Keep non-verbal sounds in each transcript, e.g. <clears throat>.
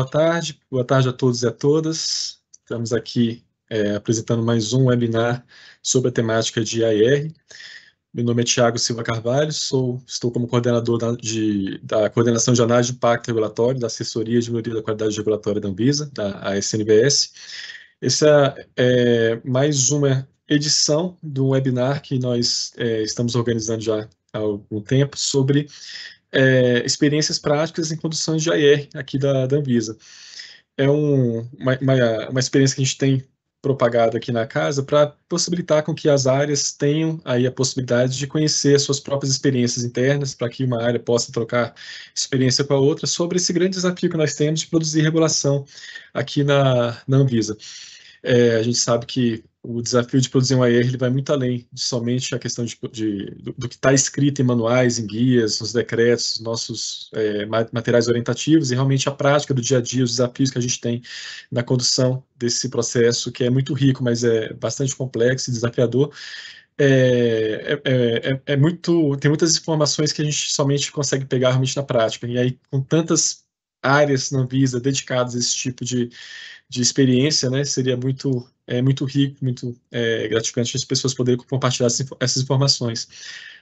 Boa tarde, boa tarde a todos e a todas. Estamos aqui é, apresentando mais um webinar sobre a temática de IR. Meu nome é Tiago Silva Carvalho, sou, estou como coordenador da, de, da coordenação de análise de impacto regulatório da assessoria de melhoria da qualidade regulatória da Anvisa, da ASNBS. Essa é mais uma edição do webinar que nós é, estamos organizando já há algum tempo sobre é, experiências práticas em conduções de AR aqui da, da Anvisa. É um, uma, uma, uma experiência que a gente tem propagado aqui na casa para possibilitar com que as áreas tenham aí a possibilidade de conhecer suas próprias experiências internas, para que uma área possa trocar experiência com a outra sobre esse grande desafio que nós temos de produzir regulação aqui na, na Anvisa. É, a gente sabe que o desafio de produzir um AR ele vai muito além de somente a questão de, de do, do, que está escrito em manuais, em guias, nos decretos, nossos é, materiais orientativos e realmente a prática do dia a dia, os desafios que a gente tem na condução desse processo, que é muito rico, mas é bastante complexo e desafiador. É, é, é, é, é muito tem muitas informações que a gente somente consegue pegar realmente na prática e aí com tantas áreas na Visa dedicadas a esse tipo de, de experiência, né? Seria muito, é, muito rico, muito é, gratificante as pessoas poderem compartilhar essas informações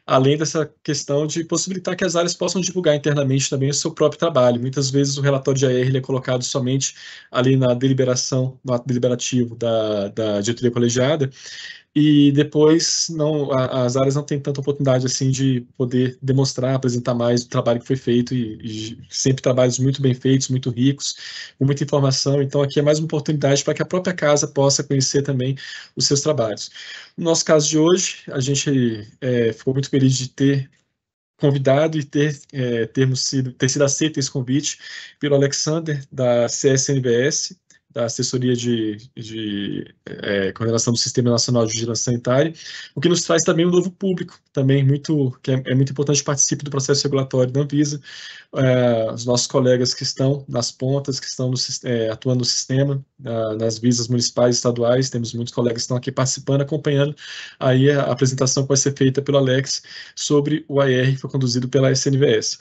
além dessa questão de possibilitar que as áreas possam divulgar internamente também o seu próprio trabalho. Muitas vezes o relatório de AR ele é colocado somente ali na deliberação, no ato deliberativo da, da diretoria colegiada, e depois não a, as áreas não têm tanta oportunidade assim de poder demonstrar, apresentar mais o trabalho que foi feito e, e, sempre trabalhos muito bem feitos, muito ricos, com muita informação. Então aqui é mais uma oportunidade para que a própria casa possa conhecer também os seus trabalhos. No nosso caso de hoje, a gente é, ficou muito feliz de ter convidado e ter, é, termos sido, ter sido aceito esse convite pelo Alexander, da CSNBS, da assessoria de, de é, coordenação do Sistema Nacional de Vigilância Sanitária, o que nos traz também um novo público, também muito que é, é muito importante participe do processo regulatório da Anvisa, é, os nossos colegas que estão nas pontas, que estão no, é, atuando no sistema, nas visas municipais e estaduais, temos muitos colegas que estão aqui participando, acompanhando aí a apresentação que vai ser feita pelo Alex sobre o AR que foi conduzido pela SNVS.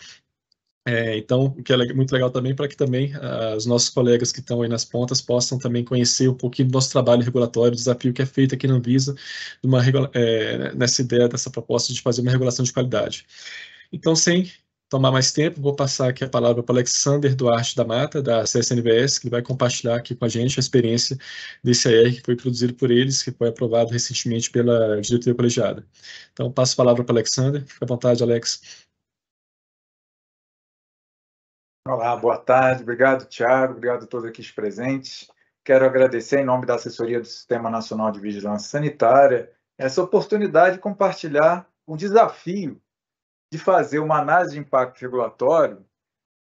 É, então, o que é muito legal também para que também uh, os nossos colegas que estão aí nas pontas possam também conhecer um pouquinho do nosso trabalho regulatório, do desafio que é feito aqui na Anvisa, numa, é, nessa ideia dessa proposta de fazer uma regulação de qualidade. Então, sem tomar mais tempo, vou passar aqui a palavra para o Alexander Duarte da Mata, da CSNBS, que vai compartilhar aqui com a gente a experiência desse AR que foi produzido por eles, que foi aprovado recentemente pela diretoria colegiada. Então, passo a palavra para o Alexander. Fica à vontade, Alex. Olá, boa tarde. Obrigado, Tiago. Obrigado a todos aqui presentes. Quero agradecer em nome da assessoria do Sistema Nacional de Vigilância Sanitária essa oportunidade de compartilhar o desafio de fazer uma análise de impacto regulatório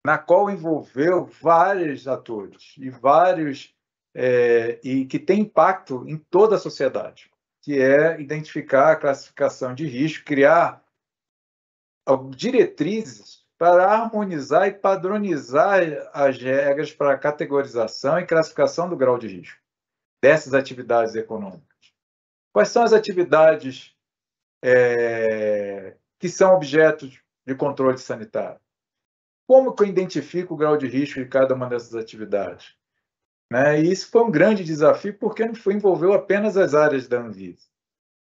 na qual envolveu vários atores e vários é, e que tem impacto em toda a sociedade, que é identificar a classificação de risco, criar diretrizes para harmonizar e padronizar as regras para categorização e classificação do grau de risco dessas atividades econômicas. Quais são as atividades é, que são objetos de controle sanitário? Como que eu identifico o grau de risco de cada uma dessas atividades? Né? E isso foi um grande desafio porque não foi, envolveu apenas as áreas da Anvisa.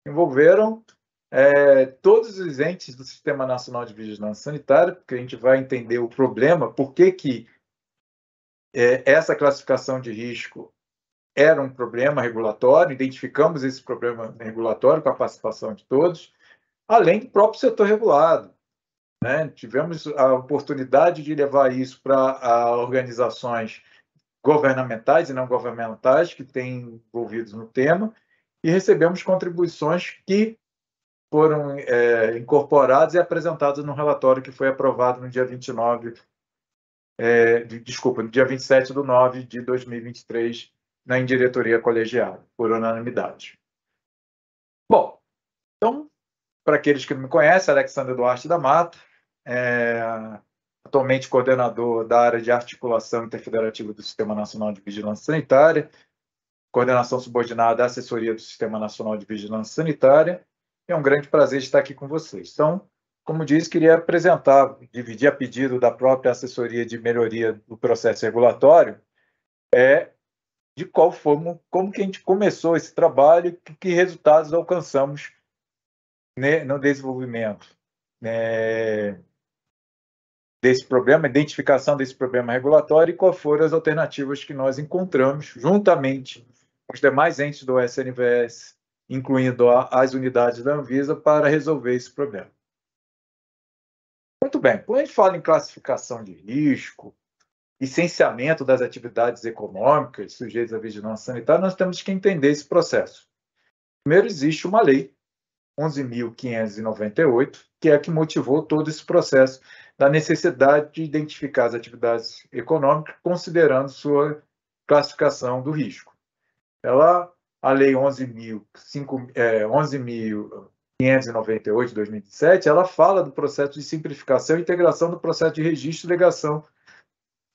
Envolveram é, todos os entes do Sistema Nacional de Vigilância Sanitária, porque a gente vai entender o problema, por que, que é, essa classificação de risco era um problema regulatório, identificamos esse problema regulatório com a participação de todos, além do próprio setor regulado. Né? Tivemos a oportunidade de levar isso para organizações governamentais e não governamentais que têm envolvidos no tema, e recebemos contribuições que foram é, incorporados e apresentados no relatório que foi aprovado no dia 29, é, de, desculpa, no dia 27 de 9 de 2023, na indiretoria colegiada, por unanimidade. Bom, então, para aqueles que não me conhecem, Alexandre Duarte da Mata, é, atualmente coordenador da área de articulação interfederativa do Sistema Nacional de Vigilância Sanitária, coordenação subordinada à assessoria do Sistema Nacional de Vigilância Sanitária, é um grande prazer estar aqui com vocês. Então, como disse, queria apresentar, dividir a pedido da própria assessoria de melhoria do processo regulatório, é de qual forma, como que a gente começou esse trabalho, que, que resultados alcançamos né, no desenvolvimento né, desse problema, identificação desse problema regulatório e quais foram as alternativas que nós encontramos juntamente com os demais entes do SNVS incluindo as unidades da Anvisa, para resolver esse problema. Muito bem, quando a gente fala em classificação de risco, licenciamento das atividades econômicas sujeitas à vigilância sanitária, nós temos que entender esse processo. Primeiro, existe uma lei, 11.598, que é a que motivou todo esse processo da necessidade de identificar as atividades econômicas, considerando sua classificação do risco. Ela a Lei 11.598 é, 11 de 2007, ela fala do processo de simplificação e integração do processo de registro, legação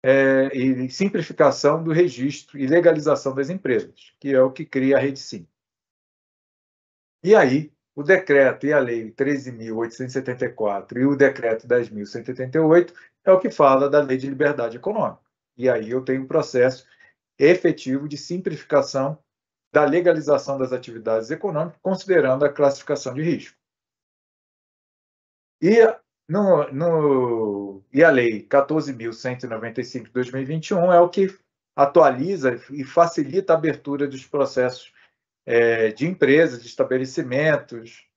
é, e simplificação do registro e legalização das empresas, que é o que cria a Rede Sim. E aí, o decreto e a Lei 13.874 e o decreto 10.188 é o que fala da Lei de Liberdade Econômica. E aí eu tenho um processo efetivo de simplificação da legalização das atividades econômicas, considerando a classificação de risco. E, no, no, e a Lei 14.195 de 2021 é o que atualiza e facilita a abertura dos processos é, de empresas, de estabelecimentos,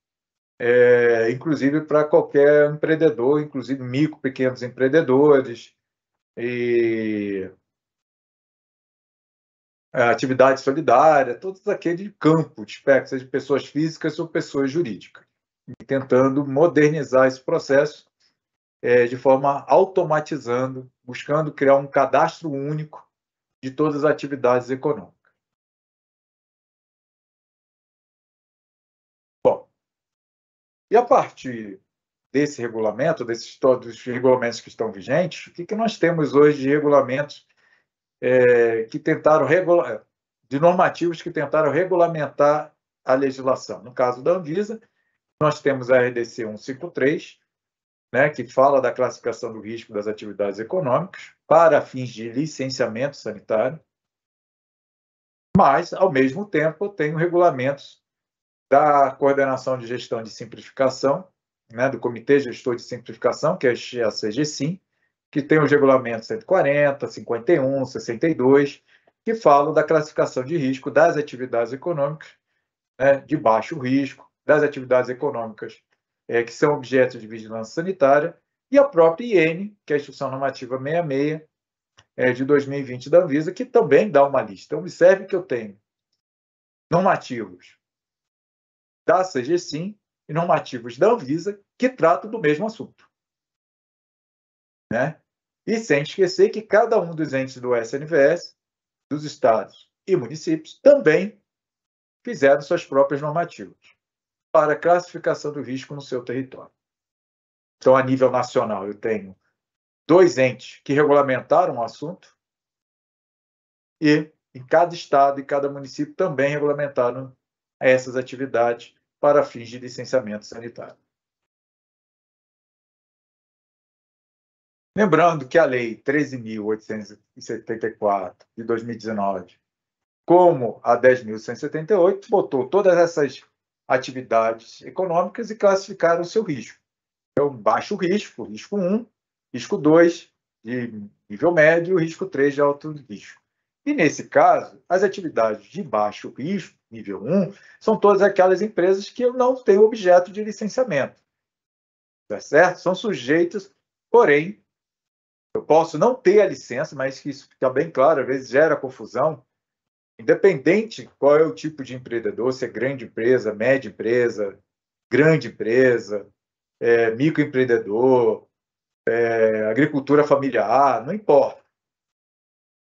é, inclusive para qualquer empreendedor, inclusive micro, pequenos empreendedores, e é, atividade solidária, todos aquele campo de espectro, de pessoas físicas ou pessoas jurídicas, e tentando modernizar esse processo é, de forma automatizando, buscando criar um cadastro único de todas as atividades econômicas. Bom, e a partir desse regulamento, desses todos os regulamentos que estão vigentes, o que, que nós temos hoje de regulamentos é, que tentaram regular, de normativos que tentaram regulamentar a legislação. No caso da Anvisa, nós temos a RDC 153, né, que fala da classificação do risco das atividades econômicas para fins de licenciamento sanitário, mas, ao mesmo tempo, eu regulamentos da Coordenação de Gestão de Simplificação, né, do Comitê Gestor de Simplificação, que é a CGSIM, que tem os regulamentos 140, 51, 62, que falam da classificação de risco das atividades econômicas né, de baixo risco, das atividades econômicas é, que são objeto de vigilância sanitária, e a própria IN, que é a Instrução Normativa 66, é, de 2020 da Anvisa, que também dá uma lista. Então, observe que eu tenho normativos da CGSIM e normativos da Anvisa que tratam do mesmo assunto. Né? E sem esquecer que cada um dos entes do SNVS, dos estados e municípios, também fizeram suas próprias normativas para classificação do risco no seu território. Então, a nível nacional, eu tenho dois entes que regulamentaram o assunto e em cada estado e cada município também regulamentaram essas atividades para fins de licenciamento sanitário. Lembrando que a Lei 13.874 de 2019, como a 10.178, botou todas essas atividades econômicas e classificaram o seu risco. Então, baixo risco, risco 1, risco 2, de nível médio, e risco 3 de alto risco. E nesse caso, as atividades de baixo risco, nível 1, são todas aquelas empresas que não têm objeto de licenciamento. Tá certo? São sujeitos, porém, eu posso não ter a licença, mas isso fica bem claro, às vezes gera confusão. Independente qual é o tipo de empreendedor, se é grande empresa, média empresa, grande empresa, é, microempreendedor, é, agricultura familiar, não importa.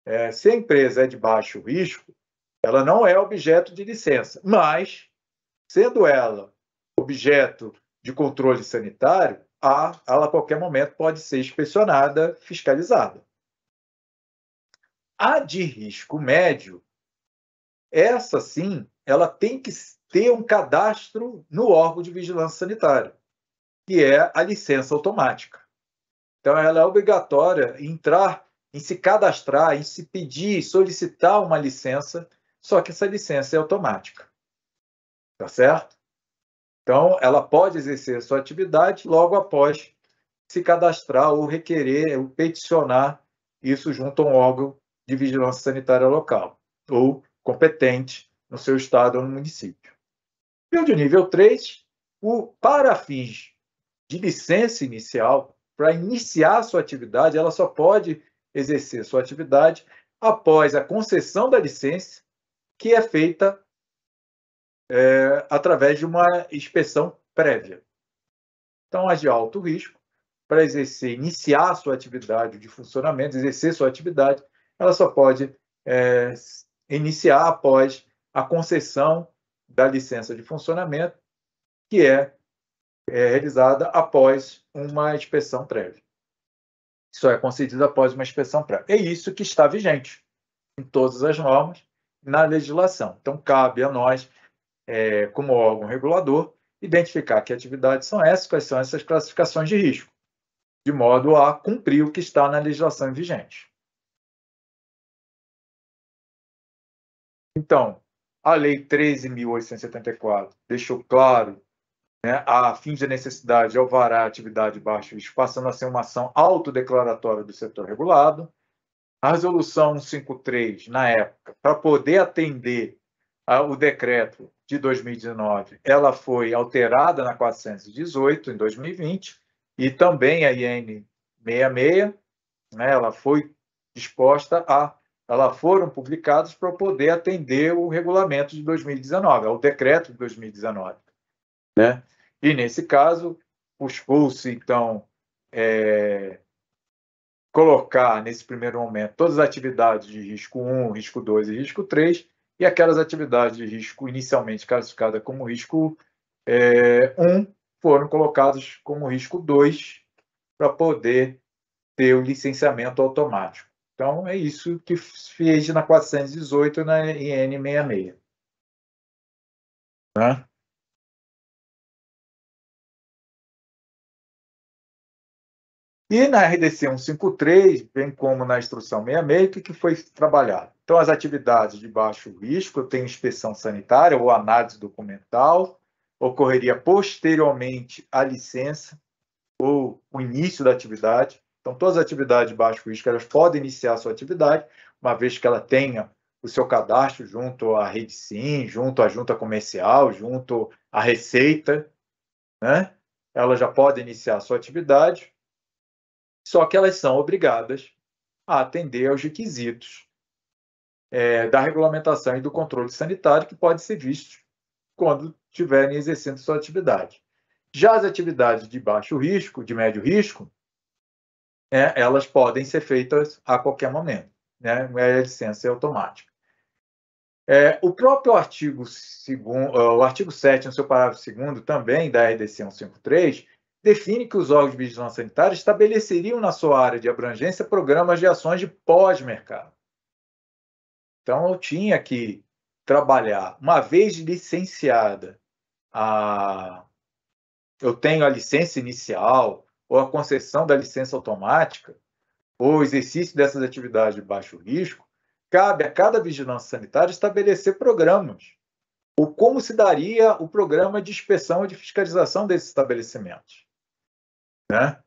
É, se a empresa é de baixo risco, ela não é objeto de licença, mas, sendo ela objeto de controle sanitário, a, ela a qualquer momento pode ser inspecionada, fiscalizada. A de risco médio, essa sim, ela tem que ter um cadastro no órgão de vigilância sanitária, que é a licença automática. Então, ela é obrigatória entrar, em se cadastrar, em se pedir, solicitar uma licença, só que essa licença é automática. Tá certo? Então, ela pode exercer a sua atividade logo após se cadastrar ou requerer, ou peticionar isso junto a um órgão de vigilância sanitária local ou competente no seu estado ou no município. E o de nível 3, o para fins de licença inicial, para iniciar sua atividade, ela só pode exercer sua atividade após a concessão da licença, que é feita é, através de uma inspeção prévia. Então, as de alto risco, para exercer, iniciar sua atividade de funcionamento, exercer sua atividade, ela só pode é, iniciar após a concessão da licença de funcionamento, que é, é realizada após uma inspeção prévia. Só é concedida após uma inspeção prévia. É isso que está vigente em todas as normas na legislação. Então, cabe a nós é, como órgão regulador, identificar que atividades são essas, quais são essas classificações de risco, de modo a cumprir o que está na legislação vigente. Então, a Lei 13.874 deixou claro, né, a fim de necessidade, alvará a atividade de baixo risco, passando a ser uma ação autodeclaratória do setor regulado. A Resolução 153, na época, para poder atender o decreto de 2019 ela foi alterada na 418 em 2020 e também a IN 66, né, ela foi disposta a, ela foram publicadas para poder atender o regulamento de 2019, ao é decreto de 2019, né? E nesse caso buscou-se então é, colocar nesse primeiro momento todas as atividades de risco 1, risco 2 e risco 3 e aquelas atividades de risco inicialmente classificadas como risco 1 é, um, foram colocadas como risco 2 para poder ter o licenciamento automático. Então, é isso que fez na 418 na IN66. Né? E na RDC 153, bem como na instrução 66, o que, foi trabalhado? Então, as atividades de baixo risco, eu tenho inspeção sanitária ou análise documental, ocorreria posteriormente à licença ou o início da atividade. Então, todas as atividades de baixo risco, elas podem iniciar sua atividade, uma vez que ela tenha o seu cadastro junto à rede SIM, junto à junta comercial, junto à receita, né? Ela já pode iniciar sua atividade só que elas são obrigadas a atender aos requisitos é, da regulamentação e do controle sanitário que pode ser visto quando estiverem exercendo sua atividade. Já as atividades de baixo risco, de médio risco, é, elas podem ser feitas a qualquer momento, né? É licença é automática. É, o próprio artigo, segundo, é, o artigo 7, no seu parágrafo 2 também da RDC 153, define que os órgãos de vigilância sanitária estabeleceriam na sua área de abrangência programas de ações de pós-mercado. Então, eu tinha que trabalhar, uma vez licenciada, a... eu tenho a licença inicial ou a concessão da licença automática, ou o exercício dessas atividades de baixo risco, cabe a cada vigilância sanitária estabelecer programas ou como se daria o programa de inspeção e de fiscalização desses estabelecimentos. Né?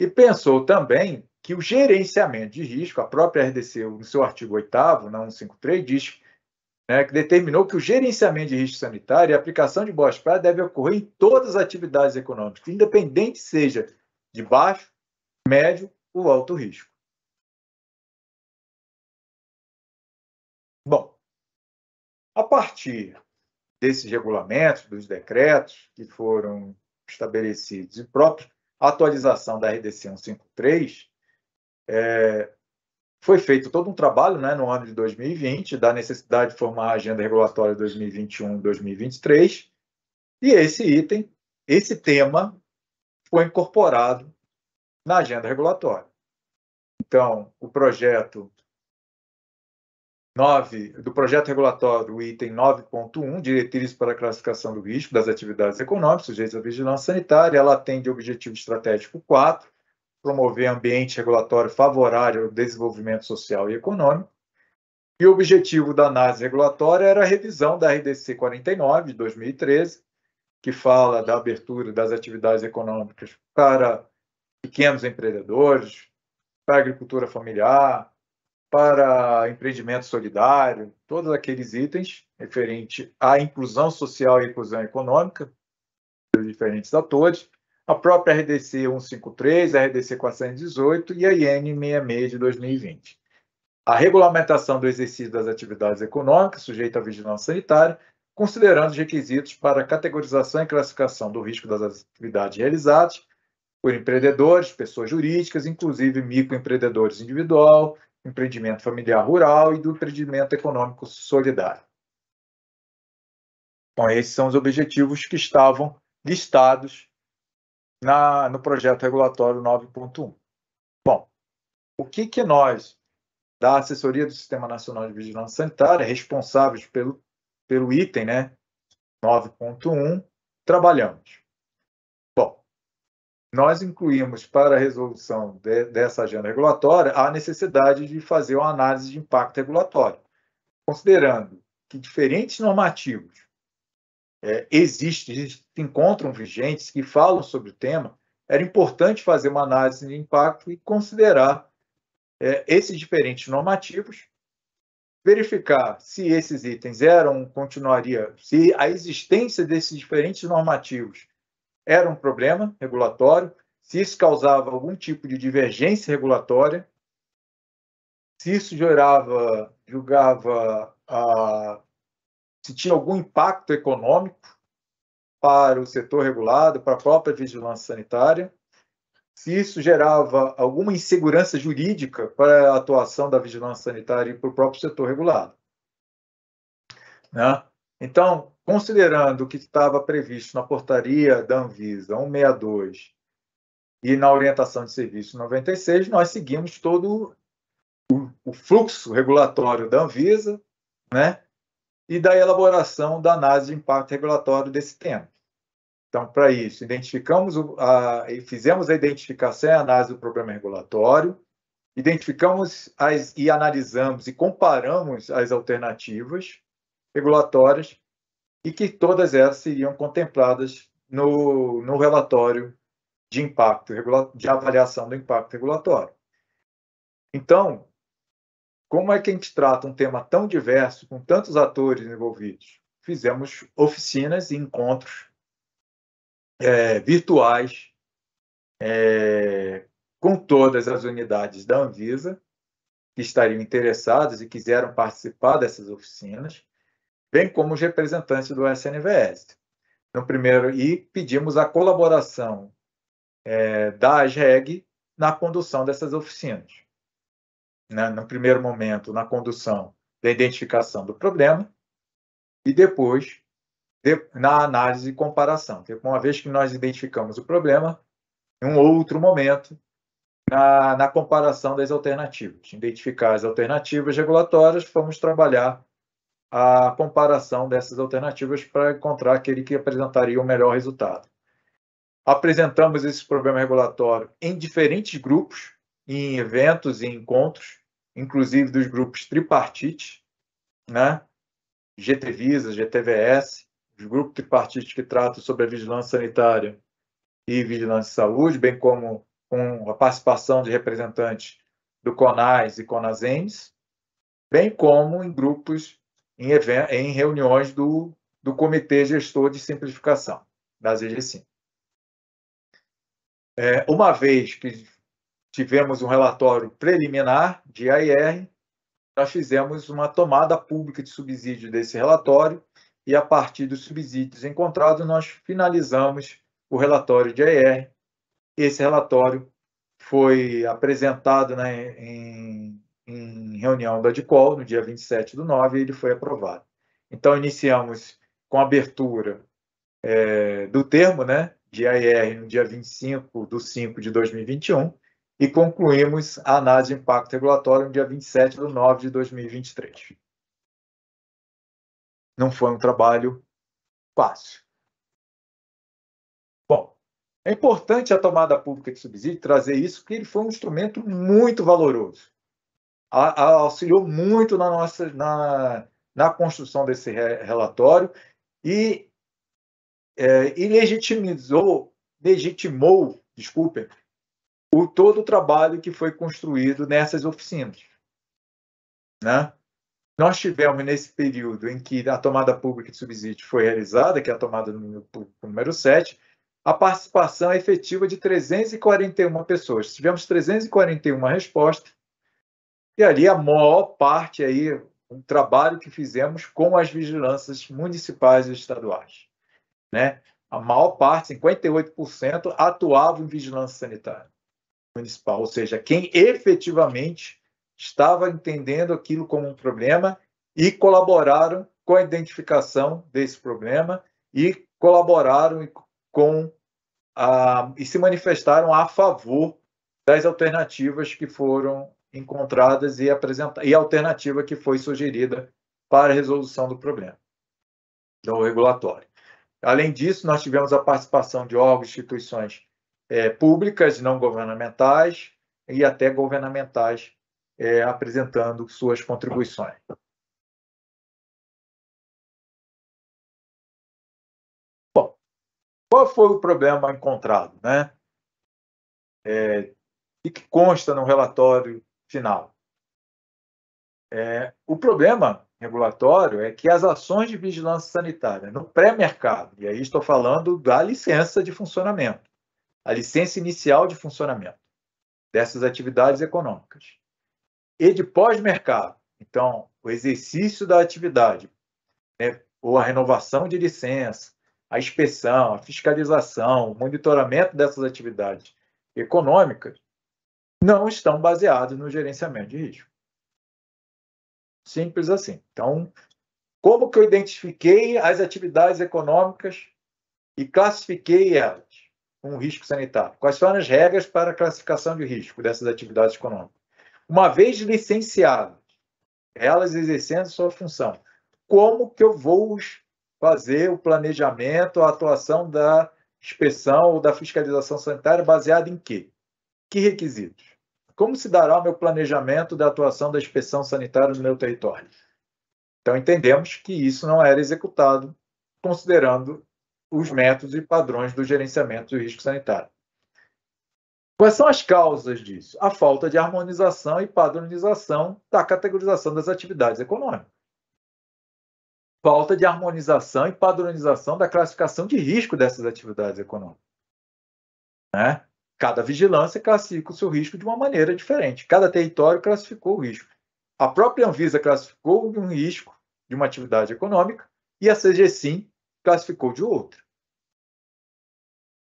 E pensou também que o gerenciamento de risco, a própria RDC, no seu artigo 8, na 153, diz né, que determinou que o gerenciamento de risco sanitário e a aplicação de boas práticas deve ocorrer em todas as atividades econômicas, independente seja de baixo, médio ou alto risco. Bom, a partir desses regulamentos, dos decretos que foram estabelecidos e próprios atualização da RDC 153, é, foi feito todo um trabalho né, no ano de 2020, da necessidade de formar a agenda regulatória 2021-2023, e esse item, esse tema, foi incorporado na agenda regulatória. Então, o projeto 9 do projeto regulatório, item 9.1, diretrizes para a classificação do risco das atividades econômicas sujeitas à vigilância sanitária, ela atende o objetivo estratégico 4, promover ambiente regulatório favorável ao desenvolvimento social e econômico. E o objetivo da análise regulatória era a revisão da RDC 49 de 2013, que fala da abertura das atividades econômicas para pequenos empreendedores, para a agricultura familiar, para empreendimento solidário, todos aqueles itens referente à inclusão social e inclusão econômica dos diferentes atores, a própria RDC 153, a RDC 418 e a IN 66 de 2020. A regulamentação do exercício das atividades econômicas, sujeita à vigilância sanitária, considerando os requisitos para categorização e classificação do risco das atividades realizadas por empreendedores, pessoas jurídicas, inclusive microempreendedores individual, empreendimento familiar rural e do empreendimento econômico solidário. Bom, então, esses são os objetivos que estavam listados na, no projeto regulatório 9.1. Bom, o que, que nós, da assessoria do Sistema Nacional de Vigilância Sanitária, responsáveis pelo, pelo item né, 9.1, trabalhamos? nós incluímos para a resolução de, dessa agenda regulatória a necessidade de fazer uma análise de impacto regulatório, considerando que diferentes normativos é, existem, encontram vigentes que falam sobre o tema, era importante fazer uma análise de impacto e considerar é, esses diferentes normativos, verificar se esses itens eram, continuaria, se a existência desses diferentes normativos era um problema regulatório, se isso causava algum tipo de divergência regulatória, se isso gerava, julgava, se tinha algum impacto econômico para o setor regulado, para a própria vigilância sanitária, se isso gerava alguma insegurança jurídica para a atuação da vigilância sanitária e para o próprio setor regulado. Né? Então, considerando o que estava previsto na portaria da Anvisa 162 e na orientação de serviço 96, nós seguimos todo o, o fluxo regulatório da Anvisa, né? E da elaboração da análise de impacto regulatório desse tema. Então, para isso, identificamos a, fizemos a identificação e análise do problema regulatório, identificamos as, e analisamos e comparamos as alternativas regulatórias e que todas elas seriam contempladas no, no relatório de impacto de avaliação do impacto regulatório. Então, como é que a gente trata um tema tão diverso, com tantos atores envolvidos? Fizemos oficinas e encontros é, virtuais é, com todas as unidades da Anvisa que estariam interessadas e quiseram participar dessas oficinas bem como os representantes do SNVS. No primeiro, e pedimos a colaboração é, da AGEG na condução dessas oficinas. Na, né, no primeiro momento, na condução da identificação do problema, e depois de, na análise e comparação. Uma vez que nós identificamos o problema, em um outro momento, na, na comparação das alternativas. Identificar as alternativas regulatórias, fomos trabalhar a comparação dessas alternativas para encontrar aquele que apresentaria o melhor resultado. Apresentamos esse problema regulatório em diferentes grupos, em eventos e encontros, inclusive dos grupos tripartite, né? GTVisa, GTVS, os grupos tripartites que tratam sobre a vigilância sanitária e vigilância de saúde, bem como com a participação de representantes do CONAS e CONASEMES, bem como em grupos em, em reuniões do, do Comitê Gestor de Simplificação, da ZGSIM. É, uma vez que tivemos um relatório preliminar de AIR, nós fizemos uma tomada pública de subsídio desse relatório e, a partir dos subsídios encontrados, nós finalizamos o relatório de AIR. Esse relatório foi apresentado né, em em reunião da DICOL, no dia 27 do 9, ele foi aprovado. Então, iniciamos com a abertura é, do termo, né, de AR, no dia 25 de 5 de 2021, e concluímos a análise de impacto regulatório no dia 27 de 9 de 2023. Não foi um trabalho fácil. Bom, é importante a tomada pública de subsídio trazer isso, porque ele foi um instrumento muito valoroso auxiliou muito na, nossa, na, na construção desse re, relatório e, é, e legitimizou, legitimou, desculpem, o todo o trabalho que foi construído nessas oficinas. Né? Nós tivemos nesse período em que a tomada pública de subsídio foi realizada, que é a tomada número, número 7, a participação efetiva de 341 pessoas. Tivemos 341 respostas e ali a maior parte aí, um trabalho que fizemos com as vigilâncias municipais e estaduais. Né? A maior parte, 58%, atuava em vigilância sanitária municipal, ou seja, quem efetivamente estava entendendo aquilo como um problema e colaboraram com a identificação desse problema e colaboraram com a, ah, e se manifestaram a favor das alternativas que foram encontradas e, apresenta e a alternativa que foi sugerida para a resolução do problema, do regulatório. Além disso, nós tivemos a participação de órgãos, instituições é, públicas, não governamentais e até governamentais é, apresentando suas contribuições. Bom, qual foi o problema encontrado, né? É, e que consta no relatório final. É, o problema regulatório é que as ações de vigilância sanitária no pré-mercado, e aí estou falando da licença de funcionamento, a licença inicial de funcionamento dessas atividades econômicas, e de pós-mercado, então, o exercício da atividade, né, ou a renovação de licença, a inspeção, a fiscalização, o monitoramento dessas atividades econômicas, não estão baseados no gerenciamento de risco. Simples assim. Então, como que eu identifiquei as atividades econômicas e classifiquei elas como risco sanitário? Quais foram as regras para a classificação de risco dessas atividades econômicas? Uma vez licenciadas, elas exercendo sua função, como que eu vou fazer o planejamento, a atuação da inspeção ou da fiscalização sanitária baseada em quê? Que requisitos? como se dará o meu planejamento da atuação da inspeção sanitária no meu território? Então, entendemos que isso não era executado, considerando os métodos e padrões do gerenciamento do risco sanitário. Quais são as causas disso? A falta de harmonização e padronização da categorização das atividades econômicas. Falta de harmonização e padronização da classificação de risco dessas atividades econômicas. Né? Cada vigilância classifica o seu risco de uma maneira diferente. Cada território classificou o risco. A própria Anvisa classificou um risco de uma atividade econômica e a CGSIM classificou de outra.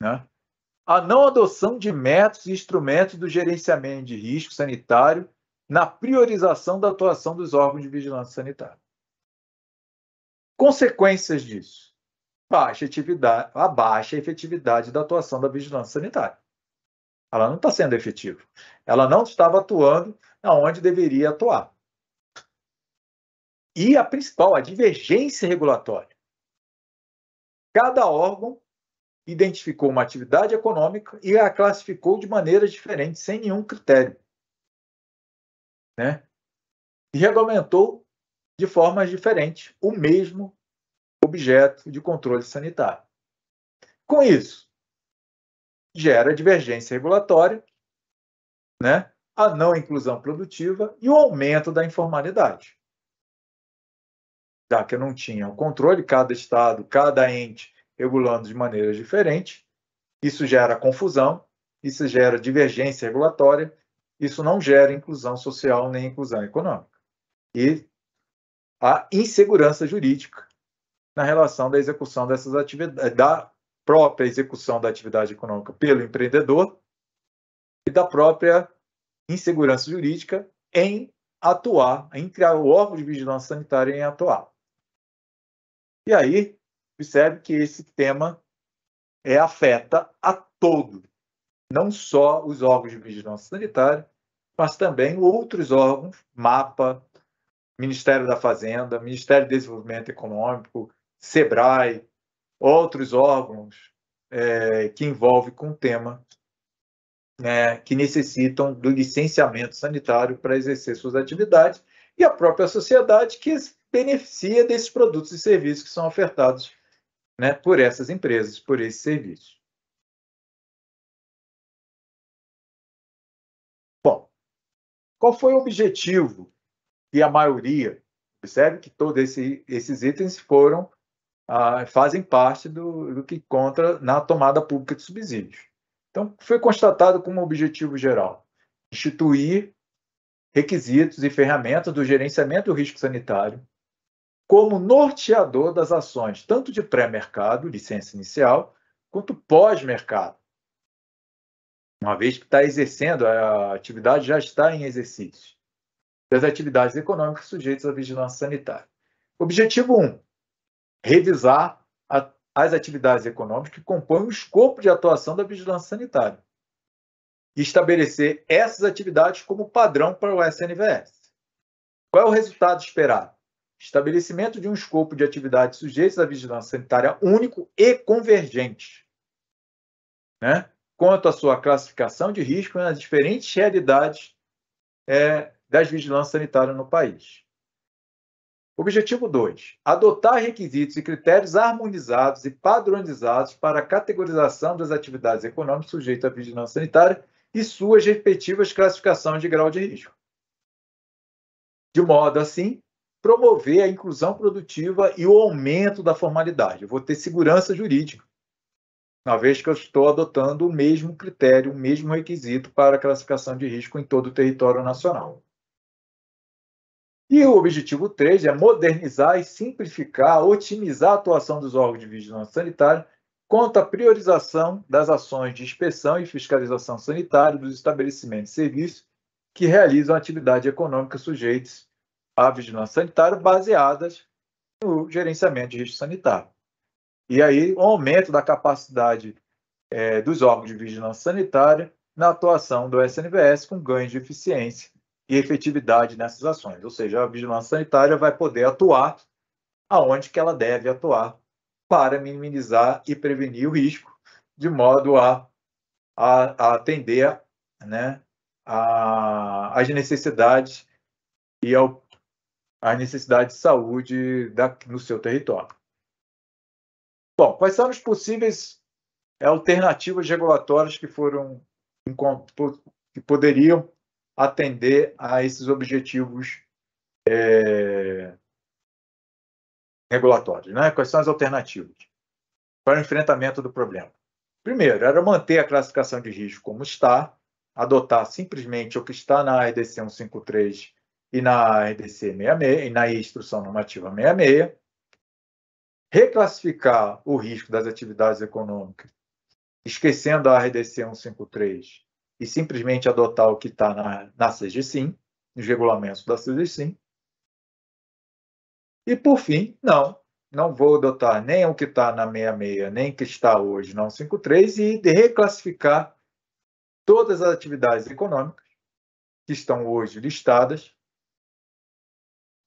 Né? A não adoção de métodos e instrumentos do gerenciamento de risco sanitário na priorização da atuação dos órgãos de vigilância sanitária. Consequências disso: baixa a baixa efetividade da atuação da vigilância sanitária. Ela não está sendo efetiva. Ela não estava atuando onde deveria atuar. E a principal, a divergência regulatória. Cada órgão identificou uma atividade econômica e a classificou de maneiras diferentes, sem nenhum critério. Né? E regulamentou de formas diferentes o mesmo objeto de controle sanitário. Com isso, gera divergência regulatória, né? a não inclusão produtiva e o aumento da informalidade. Já que não tinha o controle, cada estado, cada ente regulando de maneiras diferentes, isso gera confusão, isso gera divergência regulatória, isso não gera inclusão social nem inclusão econômica. E a insegurança jurídica na relação da execução dessas atividades, da própria execução da atividade econômica pelo empreendedor e da própria insegurança jurídica em atuar, em criar o órgão de vigilância sanitária em atuar. E aí, observe que esse tema é, afeta a todo, não só os órgãos de vigilância sanitária, mas também outros órgãos, MAPA, Ministério da Fazenda, Ministério do Desenvolvimento Econômico, SEBRAE, outros órgãos é, que envolvem com o tema, né, que necessitam do licenciamento sanitário para exercer suas atividades, e a própria sociedade que beneficia desses produtos e serviços que são ofertados né, por essas empresas, por esses serviços. Bom, qual foi o objetivo que a maioria, percebe que todos esse, esses itens foram ah, fazem parte do, do que contra na tomada pública de subsídios. Então, foi constatado como objetivo geral instituir requisitos e ferramentas do gerenciamento do risco sanitário como norteador das ações, tanto de pré-mercado, licença inicial, quanto pós-mercado, uma vez que está exercendo, a atividade já está em exercício, das atividades econômicas sujeitas à vigilância sanitária. Objetivo 1. Um, revisar a, as atividades econômicas que compõem o escopo de atuação da vigilância sanitária e estabelecer essas atividades como padrão para o SNVS. Qual é o resultado esperado? Estabelecimento de um escopo de atividades sujeitas à vigilância sanitária único e convergente, né? quanto à sua classificação de risco nas diferentes realidades é, das vigilâncias sanitárias no país. Objetivo 2: adotar requisitos e critérios harmonizados e padronizados para a categorização das atividades econômicas sujeitas à vigilância sanitária e suas respectivas classificações de grau de risco. De modo assim, promover a inclusão produtiva e o aumento da formalidade. Eu vou ter segurança jurídica, uma vez que eu estou adotando o mesmo critério, o mesmo requisito para a classificação de risco em todo o território nacional. E o objetivo 3 é modernizar e simplificar, otimizar a atuação dos órgãos de vigilância sanitária quanto à priorização das ações de inspeção e fiscalização sanitária dos estabelecimentos e serviços que realizam atividade econômica sujeitos à vigilância sanitária, baseadas no gerenciamento de risco sanitário. E aí, o um aumento da capacidade é, dos órgãos de vigilância sanitária na atuação do SNVS com ganho de eficiência e efetividade nessas ações. Ou seja, a vigilância sanitária vai poder atuar aonde que ela deve atuar para minimizar e prevenir o risco, de modo a, a, a atender né, a, as necessidades e ao, as necessidades de saúde da, no seu território. Bom, quais são as possíveis alternativas regulatórias que foram que poderiam atender a esses objetivos é, regulatórios. Né? Quais são as alternativas para é o enfrentamento do problema? Primeiro, era manter a classificação de risco como está, adotar simplesmente o que está na RDC 153 e na RDC 66 e na Instrução Normativa 66, reclassificar o risco das atividades econômicas, esquecendo a RDC 153 e simplesmente adotar o que está na, na CGSIM, nos regulamentos da CGSIM. E, por fim, não, não vou adotar nem o que está na 66, nem o que está hoje na 153 e reclassificar todas as atividades econômicas que estão hoje listadas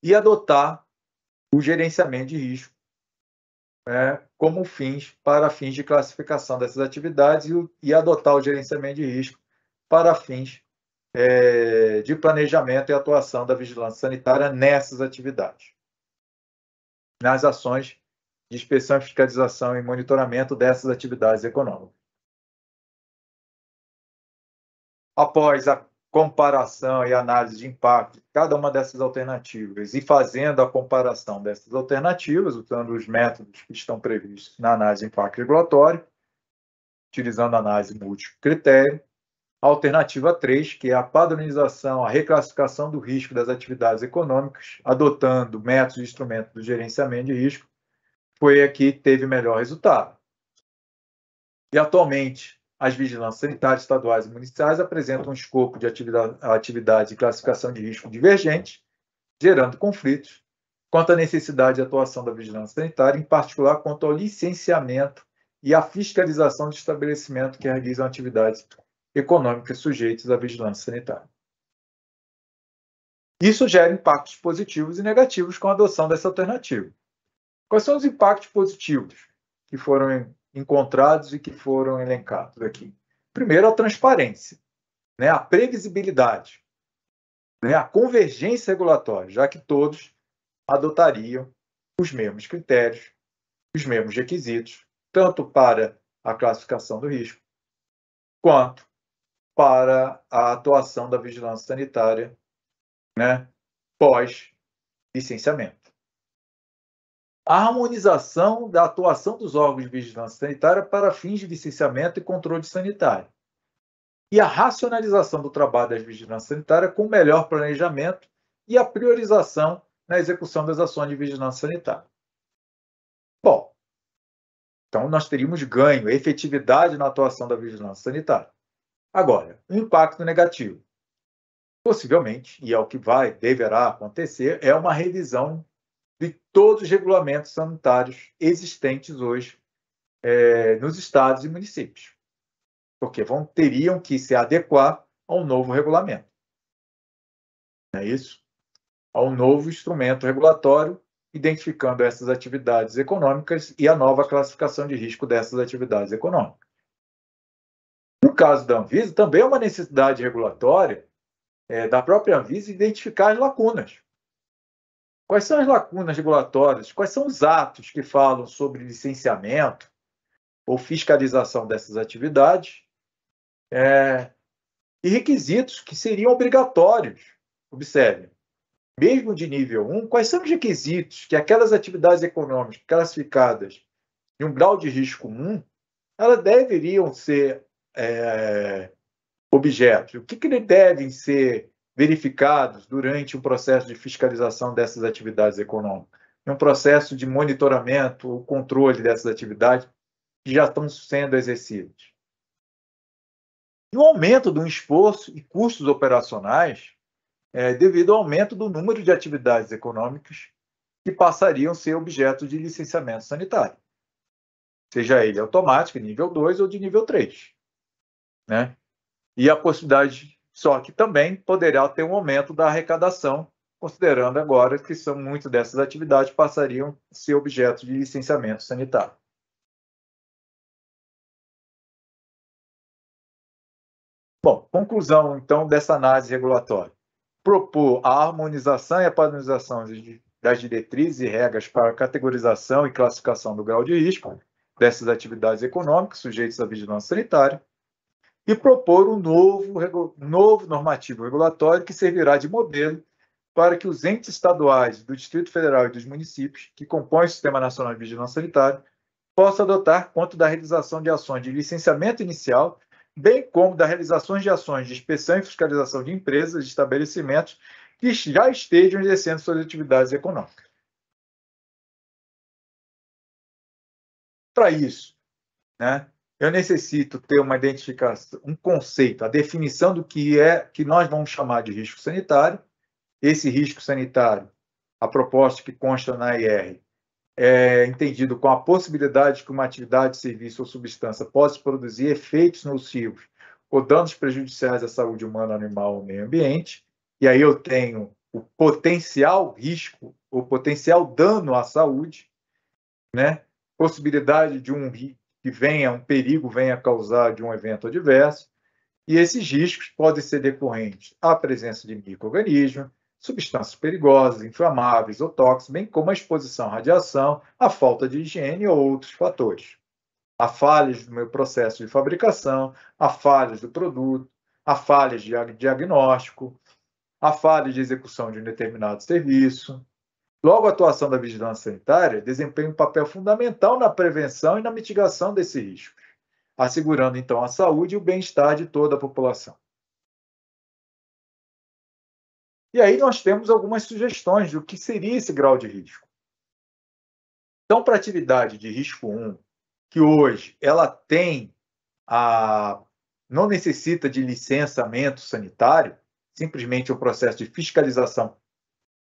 e adotar o gerenciamento de risco né, como fins para fins de classificação dessas atividades e, e adotar o gerenciamento de risco para fins é, de planejamento e atuação da vigilância sanitária nessas atividades, nas ações de inspeção, fiscalização e monitoramento dessas atividades econômicas. Após a comparação e análise de impacto de cada uma dessas alternativas e fazendo a comparação dessas alternativas, usando os métodos que estão previstos na análise de impacto regulatório, utilizando a análise múltiplo critério, Alternativa 3, que é a padronização, a reclassificação do risco das atividades econômicas, adotando métodos e instrumentos do gerenciamento de risco, foi a que teve melhor resultado. E atualmente, as vigilâncias sanitárias estaduais e municipais apresentam um escopo de atividade, atividade de classificação de risco divergente, gerando conflitos quanto à necessidade de atuação da vigilância sanitária, em particular quanto ao licenciamento e à fiscalização de estabelecimento que realizam atividades econômicas sujeitas à vigilância sanitária. Isso gera impactos positivos e negativos com a adoção dessa alternativa. Quais são os impactos positivos que foram encontrados e que foram elencados aqui? Primeiro, a transparência, né? a previsibilidade, né? a convergência regulatória, já que todos adotariam os mesmos critérios, os mesmos requisitos, tanto para a classificação do risco, quanto para a atuação da vigilância sanitária né, pós-licenciamento. A harmonização da atuação dos órgãos de vigilância sanitária para fins de licenciamento e controle sanitário. E a racionalização do trabalho das vigilâncias sanitária com melhor planejamento e a priorização na execução das ações de vigilância sanitária. Bom, então nós teríamos ganho, efetividade na atuação da vigilância sanitária. Agora, o impacto negativo. Possivelmente, e é o que vai, deverá acontecer, é uma revisão de todos os regulamentos sanitários existentes hoje é, nos estados e municípios, porque vão, teriam que se adequar ao novo regulamento. Não é isso? Ao novo instrumento regulatório, identificando essas atividades econômicas e a nova classificação de risco dessas atividades econômicas caso da Anvisa, também é uma necessidade regulatória é, da própria Anvisa identificar as lacunas. Quais são as lacunas regulatórias? Quais são os atos que falam sobre licenciamento ou fiscalização dessas atividades? É, e requisitos que seriam obrigatórios. Observe, mesmo de nível 1, quais são os requisitos que aquelas atividades econômicas classificadas em um grau de risco comum, elas deveriam ser é, objetos. O que, que devem ser verificados durante o um processo de fiscalização dessas atividades econômicas? É um processo de monitoramento, o controle dessas atividades que já estão sendo exercidas. E o aumento do esforço e custos operacionais é, devido ao aumento do número de atividades econômicas que passariam a ser objeto de licenciamento sanitário, seja ele automático, nível 2 ou de nível 3. Né? E a possibilidade, só que também poderá ter um aumento da arrecadação, considerando agora que são muitas dessas atividades passariam a ser objeto de licenciamento sanitário. Bom, conclusão então dessa análise regulatória. Propor a harmonização e a padronização das diretrizes e regras para categorização e classificação do grau de risco dessas atividades econômicas sujeitas à vigilância sanitária, e propor um novo, novo normativo regulatório que servirá de modelo para que os entes estaduais do Distrito Federal e dos municípios que compõem o Sistema Nacional de Vigilância Sanitária possam adotar quanto da realização de ações de licenciamento inicial, bem como da realização de ações de inspeção e fiscalização de empresas e estabelecimentos que já estejam exercendo suas atividades econômicas. Para isso, né, eu necessito ter uma identificação, um conceito, a definição do que é que nós vamos chamar de risco sanitário. Esse risco sanitário, a proposta que consta na IR, é entendido com a possibilidade que uma atividade, serviço ou substância possa produzir efeitos nocivos ou danos prejudiciais à saúde humana, animal ou meio ambiente. E aí eu tenho o potencial risco, o potencial dano à saúde, né? possibilidade de um, que venha, um perigo venha causar de um evento adverso, e esses riscos podem ser decorrentes à presença de micro-organismos, substâncias perigosas, inflamáveis ou tóxicas, bem como a exposição à radiação, a falta de higiene ou outros fatores. Há falhas no meu processo de fabricação, há falhas do produto, há falhas de diagnóstico, há falhas de execução de um determinado serviço, Logo, a atuação da vigilância sanitária desempenha um papel fundamental na prevenção e na mitigação desse risco, assegurando então a saúde e o bem-estar de toda a população. E aí nós temos algumas sugestões do que seria esse grau de risco. Então, para a atividade de risco 1, que hoje ela tem a não necessita de licenciamento sanitário, simplesmente o processo de fiscalização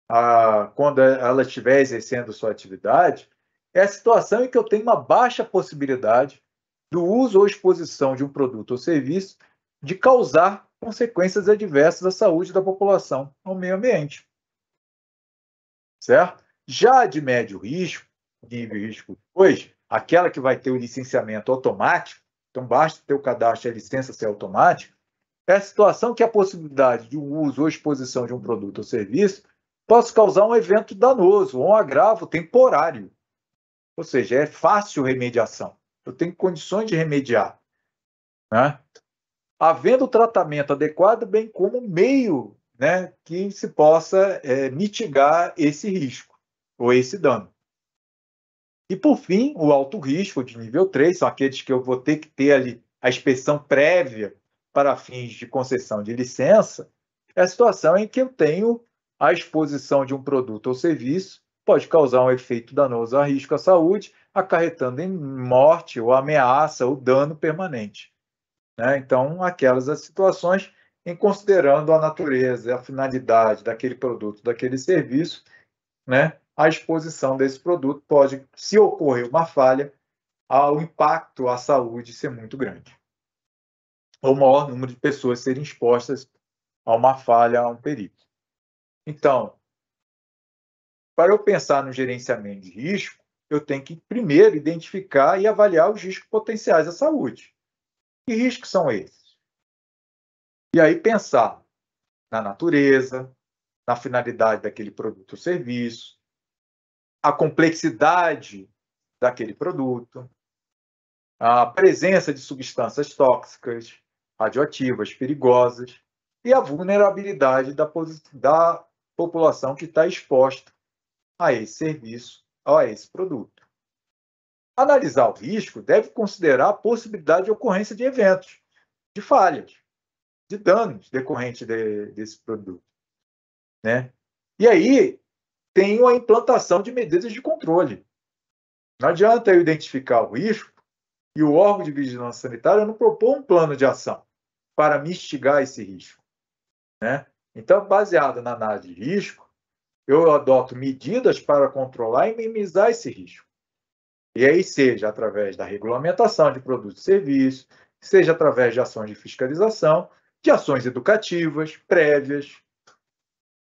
a, quando ela estiver exercendo sua atividade, é a situação em que eu tenho uma baixa possibilidade do uso ou exposição de um produto ou serviço de causar consequências adversas à saúde da população ao meio ambiente. Certo? Já de médio risco, nível risco hoje, aquela que vai ter o licenciamento automático, então basta ter o cadastro e a licença ser automática, é a situação que a possibilidade de um uso ou exposição de um produto ou serviço posso causar um evento danoso, um agravo temporário. Ou seja, é fácil remediação. Eu tenho condições de remediar. Né? Havendo tratamento adequado, bem como meio né, que se possa é, mitigar esse risco ou esse dano. E, por fim, o alto risco de nível 3 são aqueles que eu vou ter que ter ali a inspeção prévia para fins de concessão de licença. É a situação em que eu tenho a exposição de um produto ou serviço pode causar um efeito danoso a risco à saúde, acarretando em morte ou ameaça ou dano permanente. Né? Então, aquelas as situações em considerando a natureza, a finalidade daquele produto, daquele serviço, né, a exposição desse produto pode, se ocorrer uma falha, o impacto à saúde ser muito grande. Ou maior número de pessoas serem expostas a uma falha, a um perigo. Então, para eu pensar no gerenciamento de risco, eu tenho que primeiro identificar e avaliar os riscos potenciais à saúde. Que riscos são esses? E aí pensar na natureza, na finalidade daquele produto ou serviço, a complexidade daquele produto, a presença de substâncias tóxicas, radioativas, perigosas e a vulnerabilidade da, da população que está exposta a esse serviço, a esse produto. Analisar o risco deve considerar a possibilidade de ocorrência de eventos, de falhas, de danos decorrentes de, desse produto. Né? E aí tem a implantação de medidas de controle. Não adianta eu identificar o risco e o órgão de vigilância sanitária não propor um plano de ação para mitigar esse risco. Né? Então, baseado na análise de risco, eu adoto medidas para controlar e minimizar esse risco. E aí, seja através da regulamentação de produtos e serviços, seja através de ações de fiscalização, de ações educativas prévias,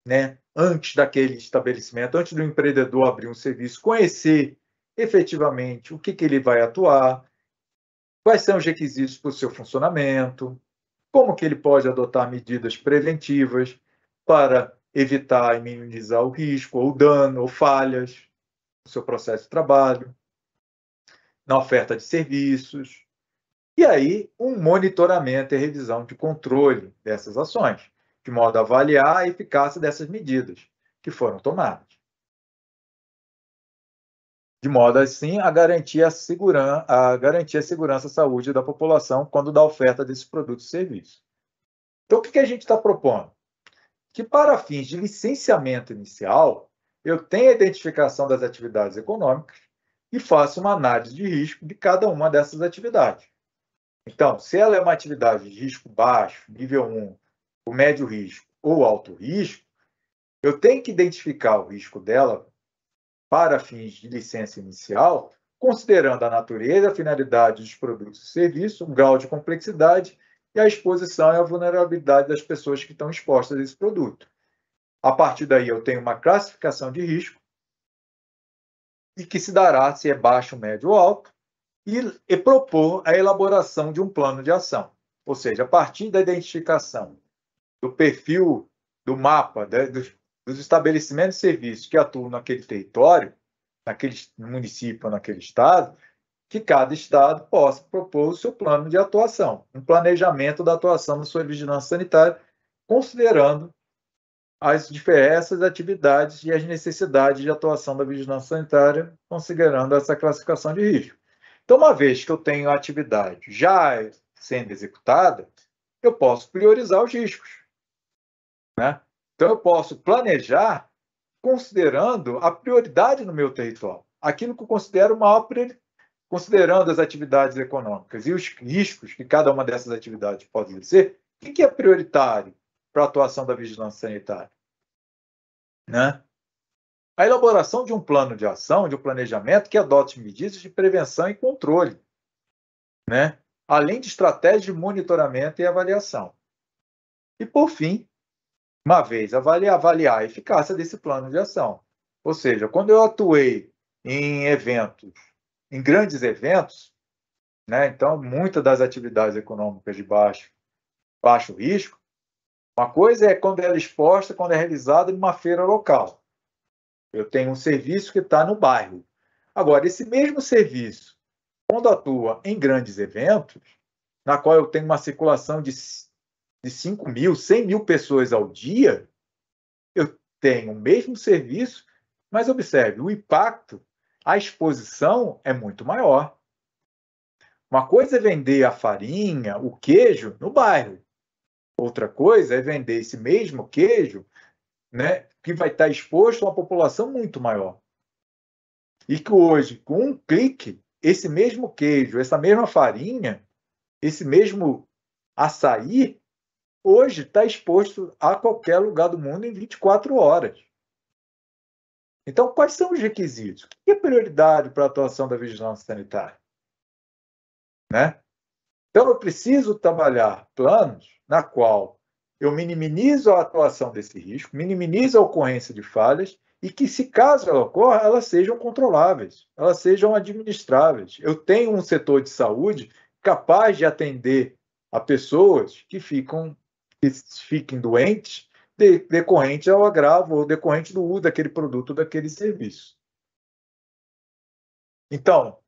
né? antes daquele estabelecimento, antes do empreendedor abrir um serviço, conhecer efetivamente o que, que ele vai atuar, quais são os requisitos para o seu funcionamento, como que ele pode adotar medidas preventivas para evitar e minimizar o risco, ou dano, ou falhas no seu processo de trabalho, na oferta de serviços, e aí um monitoramento e revisão de controle dessas ações, de modo a avaliar a eficácia dessas medidas que foram tomadas de modo assim a garantir a, segurança, a garantir a segurança saúde da população quando dá oferta desses produtos e serviços. Então, o que, que a gente está propondo? Que para fins de licenciamento inicial, eu tenha a identificação das atividades econômicas e faça uma análise de risco de cada uma dessas atividades. Então, se ela é uma atividade de risco baixo, nível 1, o médio risco ou alto risco, eu tenho que identificar o risco dela para fins de licença inicial, considerando a natureza, a finalidade dos produtos e serviços, o grau de complexidade e a exposição e a vulnerabilidade das pessoas que estão expostas a esse produto. A partir daí, eu tenho uma classificação de risco e que se dará se é baixo, médio ou alto, e, e propor a elaboração de um plano de ação. Ou seja, a partir da identificação do perfil do mapa, da, dos, dos estabelecimentos de serviços que atuam naquele território, naquele município, naquele estado, que cada estado possa propor o seu plano de atuação, um planejamento da atuação da sua vigilância sanitária, considerando as diferenças, atividades e as necessidades de atuação da vigilância sanitária, considerando essa classificação de risco. Então, uma vez que eu tenho a atividade já sendo executada, eu posso priorizar os riscos, né? Então, eu posso planejar considerando a prioridade no meu território, aquilo que eu considero maior prioridade, considerando as atividades econômicas e os riscos que cada uma dessas atividades pode ser, O que é prioritário para a atuação da vigilância sanitária? Né? A elaboração de um plano de ação, de um planejamento que adote medidas de prevenção e controle, né? além de estratégias de monitoramento e avaliação. E, por fim, uma vez avaliar, avaliar a eficácia desse plano de ação. Ou seja, quando eu atuei em eventos, em grandes eventos, né, então muitas das atividades econômicas de baixo, baixo risco, uma coisa é quando ela é exposta, quando é realizada em uma feira local. Eu tenho um serviço que está no bairro. Agora, esse mesmo serviço, quando atua em grandes eventos, na qual eu tenho uma circulação de de 5 mil, 100 mil pessoas ao dia, eu tenho o mesmo serviço, mas observe, o impacto, a exposição é muito maior. Uma coisa é vender a farinha, o queijo no bairro. Outra coisa é vender esse mesmo queijo, né, que vai estar exposto a uma população muito maior. E que hoje, com um clique, esse mesmo queijo, essa mesma farinha, esse mesmo açaí hoje está exposto a qualquer lugar do mundo em 24 horas. Então, quais são os requisitos? O que é prioridade para a atuação da vigilância sanitária? Né? Então, eu preciso trabalhar planos na qual eu minimizo a atuação desse risco, minimizo a ocorrência de falhas e que, se caso ela ocorra, elas sejam controláveis, elas sejam administráveis. Eu tenho um setor de saúde capaz de atender a pessoas que ficam que fiquem doentes de, decorrente ao agravo ou decorrente do uso daquele produto, daquele serviço. Então,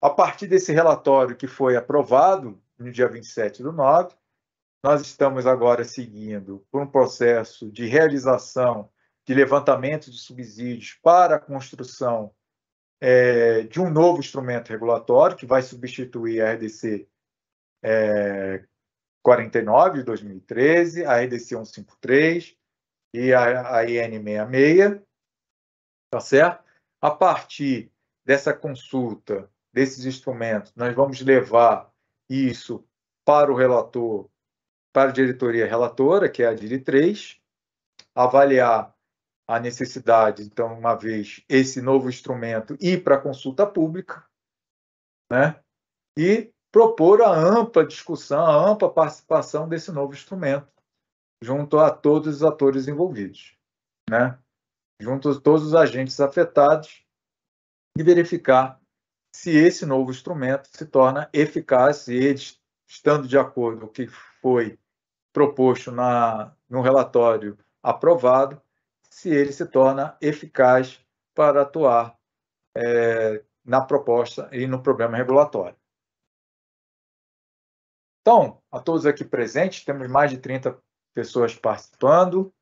a partir desse relatório que foi aprovado no dia 27 do 9, nós estamos agora seguindo por um processo de realização de levantamento de subsídios para a construção é, de um novo instrumento regulatório que vai substituir a RDC é, 49 de 2013, a RDC 153 e a, a IN 66, tá certo? A partir dessa consulta desses instrumentos, nós vamos levar isso para o relator, para a diretoria relatora, que é a DIRI 3, avaliar a necessidade, então, uma vez esse novo instrumento ir para a consulta pública, né? E propor a ampla discussão, a ampla participação desse novo instrumento, junto a todos os atores envolvidos, né? junto a todos os agentes afetados, e verificar se esse novo instrumento se torna eficaz, se ele, estando de acordo com o que foi proposto na, no relatório aprovado, se ele se torna eficaz para atuar é, na proposta e no problema regulatório. Então, a todos aqui presentes, temos mais de 30 pessoas participando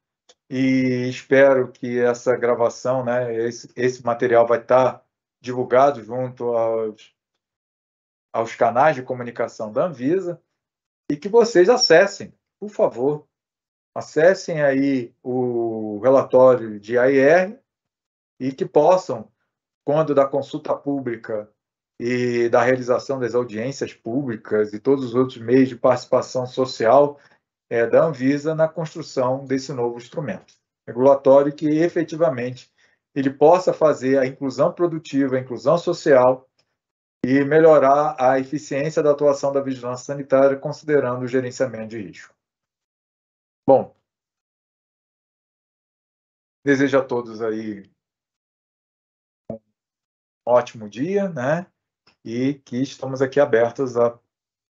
e espero que essa gravação, né, esse, esse material vai estar divulgado junto aos, aos canais de comunicação da Anvisa e que vocês acessem, por favor, acessem aí o relatório de AIR e que possam, quando da consulta pública e da realização das audiências públicas e todos os outros meios de participação social é, da Anvisa na construção desse novo instrumento regulatório que efetivamente ele possa fazer a inclusão produtiva, a inclusão social e melhorar a eficiência da atuação da vigilância sanitária, considerando o gerenciamento de risco. Bom, desejo a todos aí um ótimo dia, né? e que estamos aqui abertos a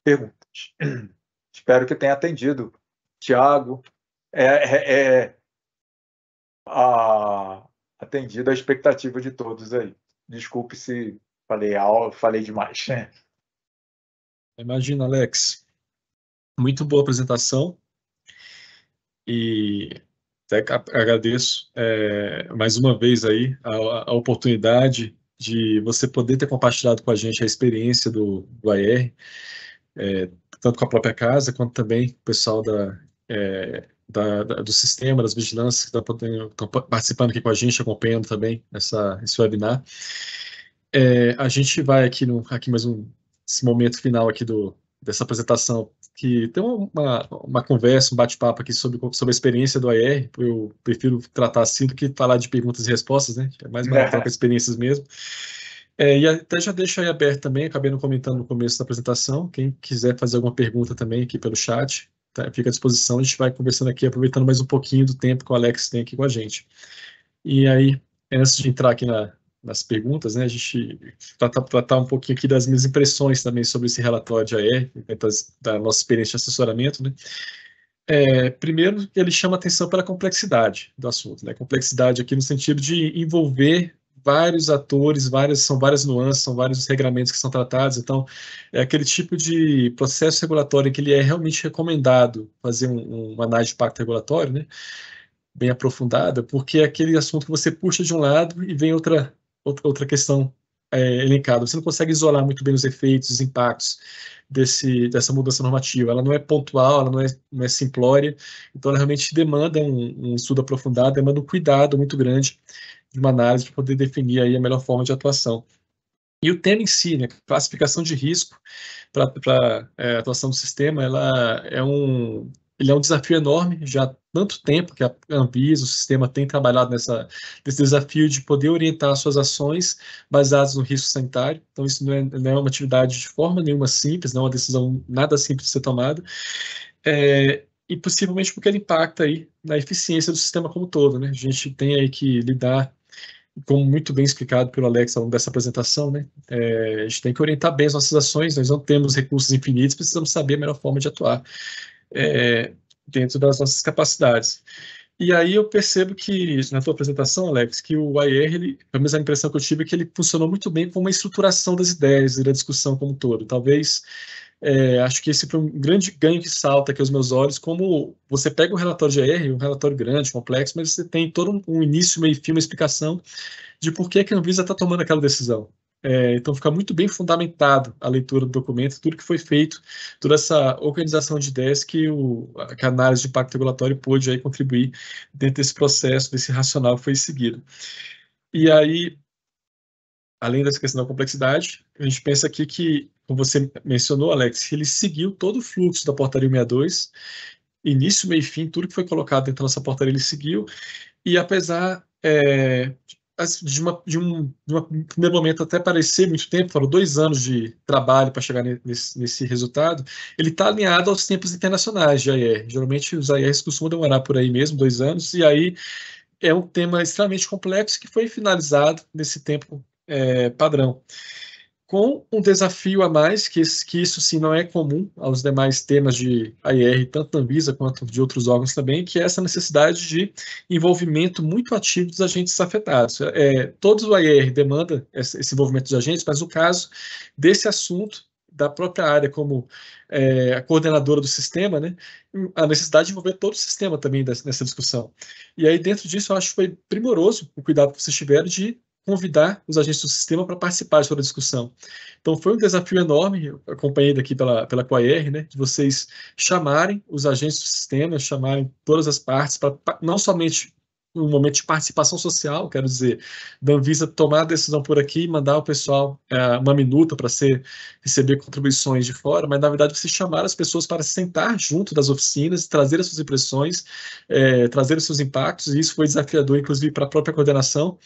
perguntas. <clears throat> Espero que tenha atendido. Tiago, é, é, é, a, atendido a expectativa de todos aí. Desculpe se falei, falei demais. <laughs> Imagina, Alex. Muito boa apresentação. E até agradeço é, mais uma vez aí a, a oportunidade de você poder ter compartilhado com a gente a experiência do, do AR, é, tanto com a própria casa, quanto também com o pessoal da, é, da, da, do sistema, das vigilâncias que tá estão participando aqui com a gente, acompanhando também essa, esse webinar. É, a gente vai aqui, no, aqui mais um esse momento final aqui do, dessa apresentação, que tem uma, uma conversa, um bate-papo aqui sobre, sobre a experiência do AR. Eu prefiro tratar assim do que falar de perguntas e respostas, né? É mais barato <laughs> com experiências mesmo. É, e até já deixo aí aberto também, acabei não comentando no começo da apresentação. Quem quiser fazer alguma pergunta também aqui pelo chat, tá, fica à disposição. A gente vai conversando aqui, aproveitando mais um pouquinho do tempo que o Alex tem aqui com a gente. E aí, antes de entrar aqui na, nas perguntas, né? A gente tratar, tratar um pouquinho aqui das minhas impressões também sobre esse relatório de AER, né, das, da nossa experiência de assessoramento, né? É, primeiro, ele chama atenção para a complexidade do assunto, né? Complexidade aqui no sentido de envolver vários atores, várias, são várias nuances, são vários regramentos que são tratados, então é aquele tipo de processo regulatório em que ele é realmente recomendado fazer um, uma análise de pacto regulatório, né? bem aprofundada, porque é aquele assunto que você puxa de um lado e vem outra outra questão é, elencada. É Você não consegue isolar muito bem os efeitos, os impactos desse, dessa mudança normativa. Ela não é pontual, ela não é, não é simplória, então ela realmente demanda um, um estudo aprofundado, demanda um cuidado muito grande de uma análise para poder definir aí a melhor forma de atuação. E o tema em si, né, classificação de risco para é, atuação do sistema, ela é um, ele é um desafio enorme, já há tanto tempo que a Anvisa, o sistema, tem trabalhado nessa, nesse desafio de poder orientar suas ações baseadas no risco sanitário. Então, isso não é, não é uma atividade de forma nenhuma simples, não é uma decisão nada simples de ser tomada. É, e possivelmente porque ele impacta aí na eficiência do sistema como um todo, né? A gente tem aí que lidar, como muito bem explicado pelo Alex ao longo dessa apresentação, né? É, a gente tem que orientar bem as nossas ações, nós não temos recursos infinitos, precisamos saber a melhor forma de atuar é, dentro das nossas capacidades. E aí eu percebo que, na tua apresentação, Alex, que o IR, ele, pelo menos a impressão que eu tive, é que ele funcionou muito bem como uma estruturação das ideias e da discussão como um todo. Talvez, é, acho que esse foi um grande ganho que salta aqui aos meus olhos, como você pega um relatório de IR, um relatório grande, complexo, mas você tem todo um, início, meio fim, uma explicação de por que a Anvisa está tomando aquela decisão. É, então fica muito bem fundamentado a leitura do documento, tudo que foi feito, toda essa organização de ideias que, o, que a análise de impacto regulatório pôde aí contribuir dentro desse processo, desse racional que foi seguido. E aí, além dessa questão da complexidade, a gente pensa aqui que, como você mencionou, Alex, ele seguiu todo o fluxo da portaria 62, início, meio e fim, tudo que foi colocado dentro da nossa portaria ele seguiu, e apesar é, Assim, de, uma, de, um, de primeiro momento até parecer muito tempo, foram dois anos de trabalho para chegar nesse, nesse resultado, ele está alinhado aos tempos internacionais de AIR. Geralmente os AIRs costumam demorar por aí mesmo, dois anos, e aí é um tema extremamente complexo que foi finalizado nesse tempo é, padrão com um desafio a mais, que, que isso sim não é comum aos demais temas de AIR, tanto da Anvisa quanto de outros órgãos também, que é essa necessidade de envolvimento muito ativo dos agentes afetados. É, todos o AIR demanda esse envolvimento dos agentes, mas no caso desse assunto, da própria área como é, a coordenadora do sistema, né, a necessidade de envolver todo o sistema também nessa discussão. E aí, dentro disso, eu acho que foi primoroso o cuidado que vocês tiveram de convidar os agentes do sistema para participar de toda a discussão. Então foi um desafio enorme, acompanhado aqui pela, pela CoAR, né, de vocês chamarem os agentes do sistema, chamarem todas as partes, para não somente um momento de participação social, quero dizer, da Anvisa tomar a decisão por aqui e mandar o pessoal é, uma minuta para receber contribuições de fora, mas na verdade você chamar as pessoas para sentar junto das oficinas, trazer as suas impressões, é, trazer os seus impactos, e isso foi desafiador, inclusive, para a própria coordenação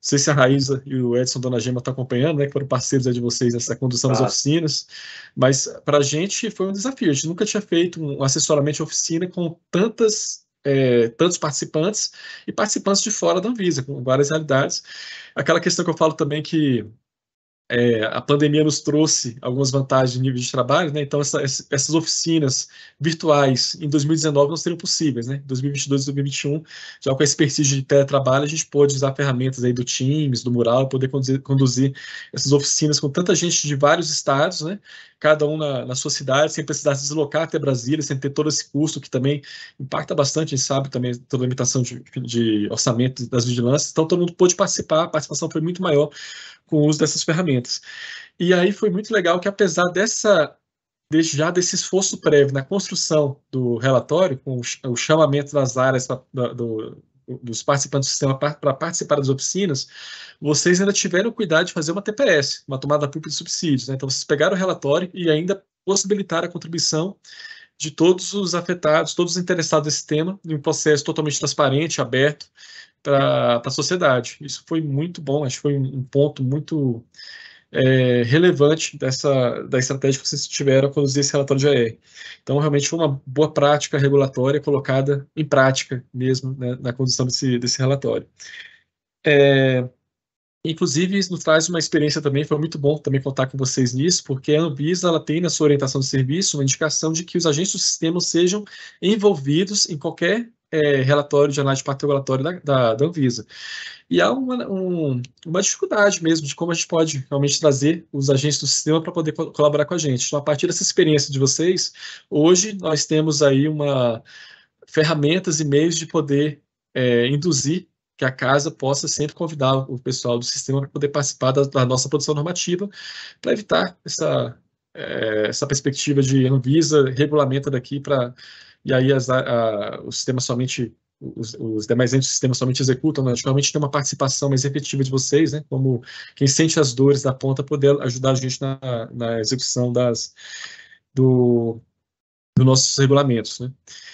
sei se a Raíza e o Edson Dona Gema estão acompanhando, né, que foram parceiros de vocês nessa condução das tá. oficinas, mas para a gente foi um desafio. A gente nunca tinha feito um assessoramento de oficina com tantas é, tantos participantes e participantes de fora da Anvisa, com várias realidades. Aquela questão que eu falo também que é, a pandemia nos trouxe algumas vantagens de nível de trabalho, né? então essa, essas oficinas virtuais em 2019 não seriam possíveis, né? 2022 e 2021, já com a expertise de teletrabalho, a gente pôde usar ferramentas aí do Teams, do Mural, poder conduzir, conduzir, essas oficinas com tanta gente de vários estados, né? cada um na, na sua cidade, sem precisar se deslocar até Brasília, sem ter todo esse custo que também impacta bastante, a gente sabe também toda a limitação de, de orçamento das vigilâncias. Então, todo mundo pôde participar, a participação foi muito maior com o uso dessas ferramentas. E aí foi muito legal que, apesar dessa desde já desse esforço prévio na construção do relatório, com o chamamento das áreas do, dos participantes do sistema para participar das oficinas, vocês ainda tiveram o cuidado de fazer uma TPS, uma tomada pública de subsídios. Né? Então, vocês pegaram o relatório e ainda possibilitaram a contribuição de todos os afetados, todos os interessados nesse tema, em um processo totalmente transparente, aberto para a sociedade. Isso foi muito bom, acho que foi um ponto muito é, relevante dessa, da estratégia que vocês tiveram a produzir esse relatório de AR. Então, realmente foi uma boa prática regulatória colocada em prática mesmo né, na condução desse, desse relatório. É, Inclusive, isso nos traz uma experiência também, foi muito bom também contar com vocês nisso, porque a Anvisa ela tem na sua orientação de serviço uma indicação de que os agentes do sistema sejam envolvidos em qualquer é, relatório de análise de parte regulatório da, da, da, Anvisa. E há uma, um, uma dificuldade mesmo de como a gente pode realmente trazer os agentes do sistema para poder co colaborar com a gente. Então, a partir dessa experiência de vocês, hoje nós temos aí uma ferramentas e meios de poder é, induzir que a casa possa sempre convidar o pessoal do sistema para poder participar da, da nossa produção normativa, para evitar essa, é, essa perspectiva de Anvisa regulamenta daqui para e aí as, a, o sistema somente, os, os demais entes do sistema somente executam, naturalmente né? geralmente tem uma participação mais efetiva de vocês, né? como quem sente as dores da ponta, poder ajudar a gente na, na execução das, do, dos nossos regulamentos. Né?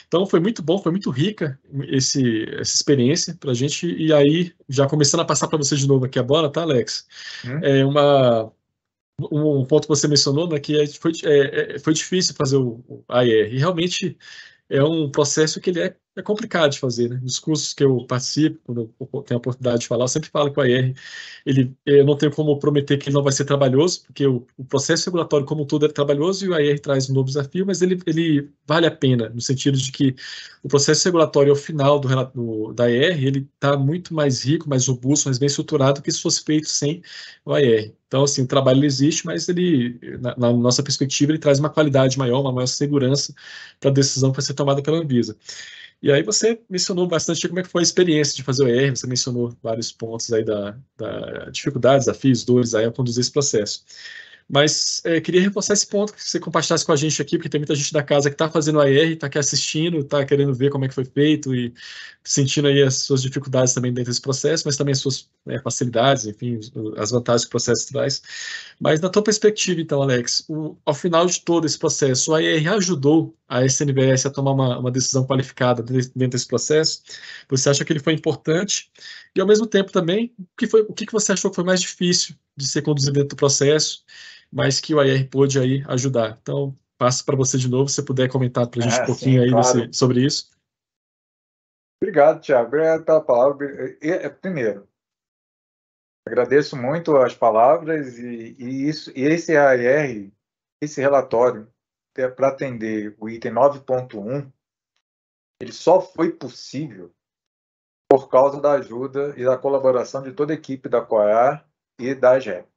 Então foi muito bom, foi muito rica esse, essa experiência para a gente. E aí, já começando a passar para você de novo aqui a bola, tá, Alex? Hum. É uma, um ponto que você mencionou, né, que é, foi, é, é, foi difícil fazer o, o E realmente é um processo que ele é é complicado de fazer. Né? Nos cursos que eu participo, quando eu tenho a oportunidade de falar, eu sempre falo que o AR, ele, eu não tenho como prometer que ele não vai ser trabalhoso, porque o, o processo regulatório como um todo é trabalhoso e o AR traz um novo desafio, mas ele, ele vale a pena, no sentido de que o processo regulatório ao final do, do da AR, ele está muito mais rico, mais robusto, mais bem estruturado que se fosse feito sem o AR. Então, assim, o trabalho existe, mas ele, na, na, nossa perspectiva, ele traz uma qualidade maior, uma maior segurança para a decisão que vai ser tomada pela Anvisa. E aí você mencionou bastante como é que foi a experiência de fazer o ER, você mencionou vários pontos aí da, da dificuldades, desafios, dores aí ao conduzir esse processo. Mas é, queria reforçar esse ponto que você compartilhasse com a gente aqui, porque tem muita gente da casa que está fazendo AR, está aqui assistindo, está querendo ver como é que foi feito e sentindo aí as suas dificuldades também dentro desse processo, mas também as suas é, facilidades, enfim, as vantagens que o processo traz. Mas na tua perspectiva, então, Alex, o, ao final de todo esse processo, o AR ajudou a SNBS a tomar uma, uma decisão qualificada dentro desse processo? Você acha que ele foi importante? E ao mesmo tempo também, o que, foi, o que você achou que foi mais difícil de ser conduzido dentro do processo? mas que o IR pôde aí ajudar. Então, passo para você de novo, se você puder comentar para a gente é, um pouquinho sim, aí claro. desse, sobre isso. Obrigado, Tiago, obrigado pela palavra. Primeiro, agradeço muito as palavras e, e isso, e esse AR, esse relatório, é para atender o item 9.1, ele só foi possível por causa da ajuda e da colaboração de toda a equipe da COAR e da GEP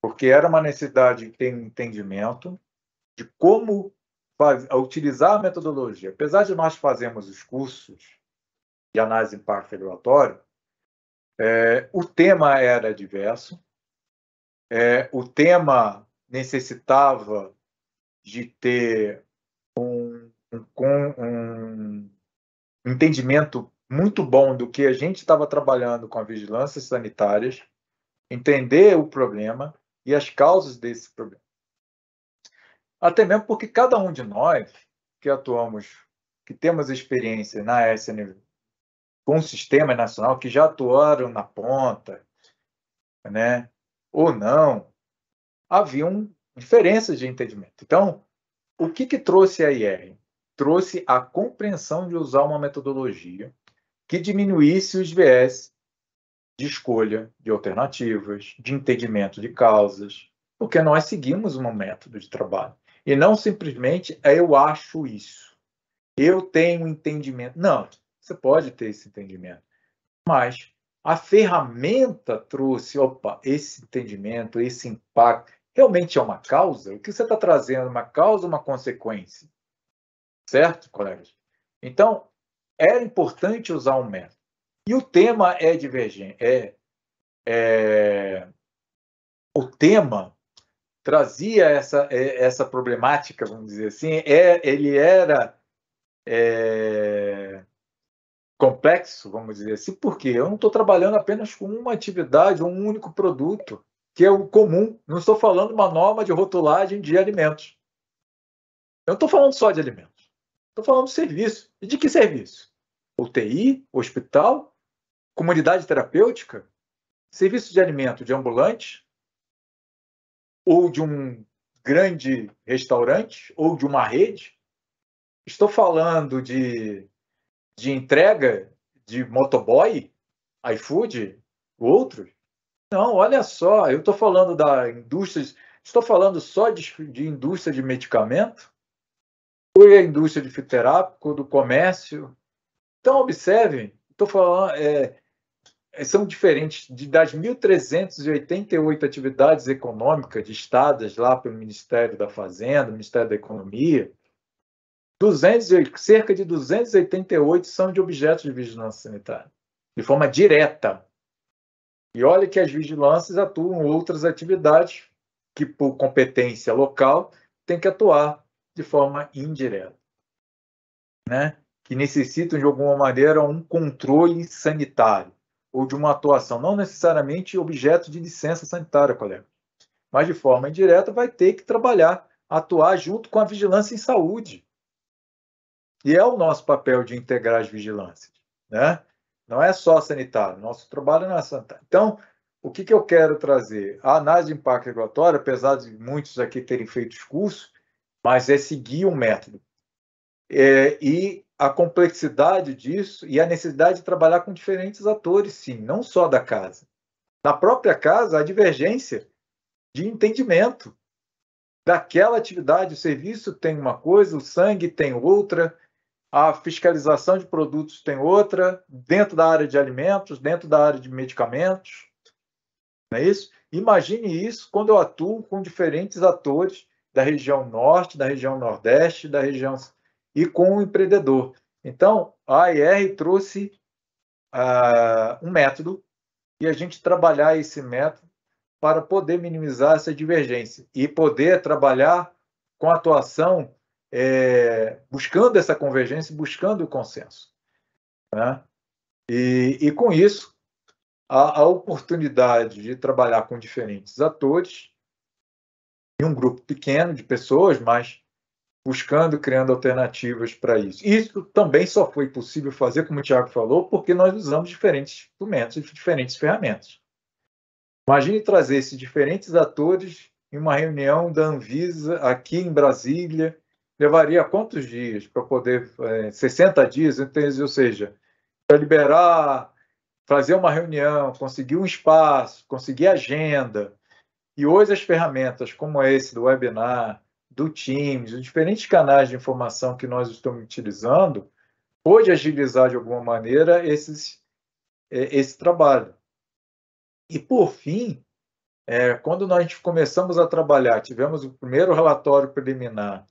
porque era uma necessidade de ter um entendimento de como faz, utilizar a metodologia. Apesar de nós fazermos os cursos de análise de impacto regulatório, é, o tema era diverso, é, o tema necessitava de ter um, um, um entendimento muito bom do que a gente estava trabalhando com as vigilâncias sanitárias, entender o problema, e as causas desse problema. Até mesmo porque cada um de nós que atuamos, que temos experiência na SNV, com o sistema nacional, que já atuaram na ponta, né, ou não, haviam diferenças de entendimento. Então, o que, que trouxe a IR? Trouxe a compreensão de usar uma metodologia que diminuísse os viés de escolha de alternativas, de entendimento de causas, porque nós seguimos um método de trabalho. E não simplesmente é eu acho isso, eu tenho entendimento. Não, você pode ter esse entendimento, mas a ferramenta trouxe, opa, esse entendimento, esse impacto, realmente é uma causa? O que você está trazendo? Uma causa uma consequência? Certo, colegas? Então, era importante usar um método. E o tema é divergente. É, é, o tema trazia essa, é, essa problemática, vamos dizer assim. É, ele era é, complexo, vamos dizer assim, porque eu não estou trabalhando apenas com uma atividade, um único produto, que é o comum. Não estou falando uma norma de rotulagem de alimentos. Eu não estou falando só de alimentos. Estou falando de serviço. E de que serviço? UTI, hospital, comunidade terapêutica, serviço de alimento de ambulante, ou de um grande restaurante, ou de uma rede. Estou falando de, de entrega de motoboy, iFood, outros. Não, olha só, eu estou falando da indústria, estou falando só de, de indústria de medicamento, ou é a indústria de fitoterápico, do comércio, então, observem, estou falando, é, é, são diferentes. De, das 1.388 atividades econômicas listadas lá pelo Ministério da Fazenda, Ministério da Economia, 200, cerca de 288 são de objetos de vigilância sanitária, de forma direta. E olha que as vigilâncias atuam outras atividades que, por competência local, têm que atuar de forma indireta. Né? que necessitam, de alguma maneira, um controle sanitário ou de uma atuação, não necessariamente objeto de licença sanitária, colega, mas de forma indireta vai ter que trabalhar, atuar junto com a vigilância em saúde. E é o nosso papel de integrar as vigilâncias, né? Não é só sanitário, nosso trabalho não é sanitário. Então, o que, que eu quero trazer? A análise de impacto regulatório, apesar de muitos aqui terem feito os cursos, mas é seguir um método. É, e a complexidade disso e a necessidade de trabalhar com diferentes atores, sim, não só da casa. Na própria casa, a divergência de entendimento daquela atividade. O serviço tem uma coisa, o sangue tem outra, a fiscalização de produtos tem outra, dentro da área de alimentos, dentro da área de medicamentos. Não é isso? Imagine isso quando eu atuo com diferentes atores da região norte, da região nordeste, da região e com o empreendedor. Então, a AIR trouxe uh, um método e a gente trabalhar esse método para poder minimizar essa divergência e poder trabalhar com atuação é, buscando essa convergência, buscando o consenso. Né? E, e, com isso, a, a, oportunidade de trabalhar com diferentes atores, em um grupo pequeno de pessoas, mas buscando, criando alternativas para isso. Isso também só foi possível fazer, como o Tiago falou, porque nós usamos diferentes instrumentos e diferentes ferramentas. Imagine trazer esses diferentes atores em uma reunião da Anvisa aqui em Brasília. Levaria quantos dias para poder. É, eh, 60 dias, ou seja, para liberar, fazer uma reunião, conseguir um espaço, conseguir agenda. E hoje as ferramentas como esse do webinar, do Teams, os diferentes canais de informação que nós estamos utilizando, pode agilizar de alguma maneira esses, eh, esse trabalho. E, por fim, é, quando nós começamos a trabalhar, tivemos o primeiro relatório preliminar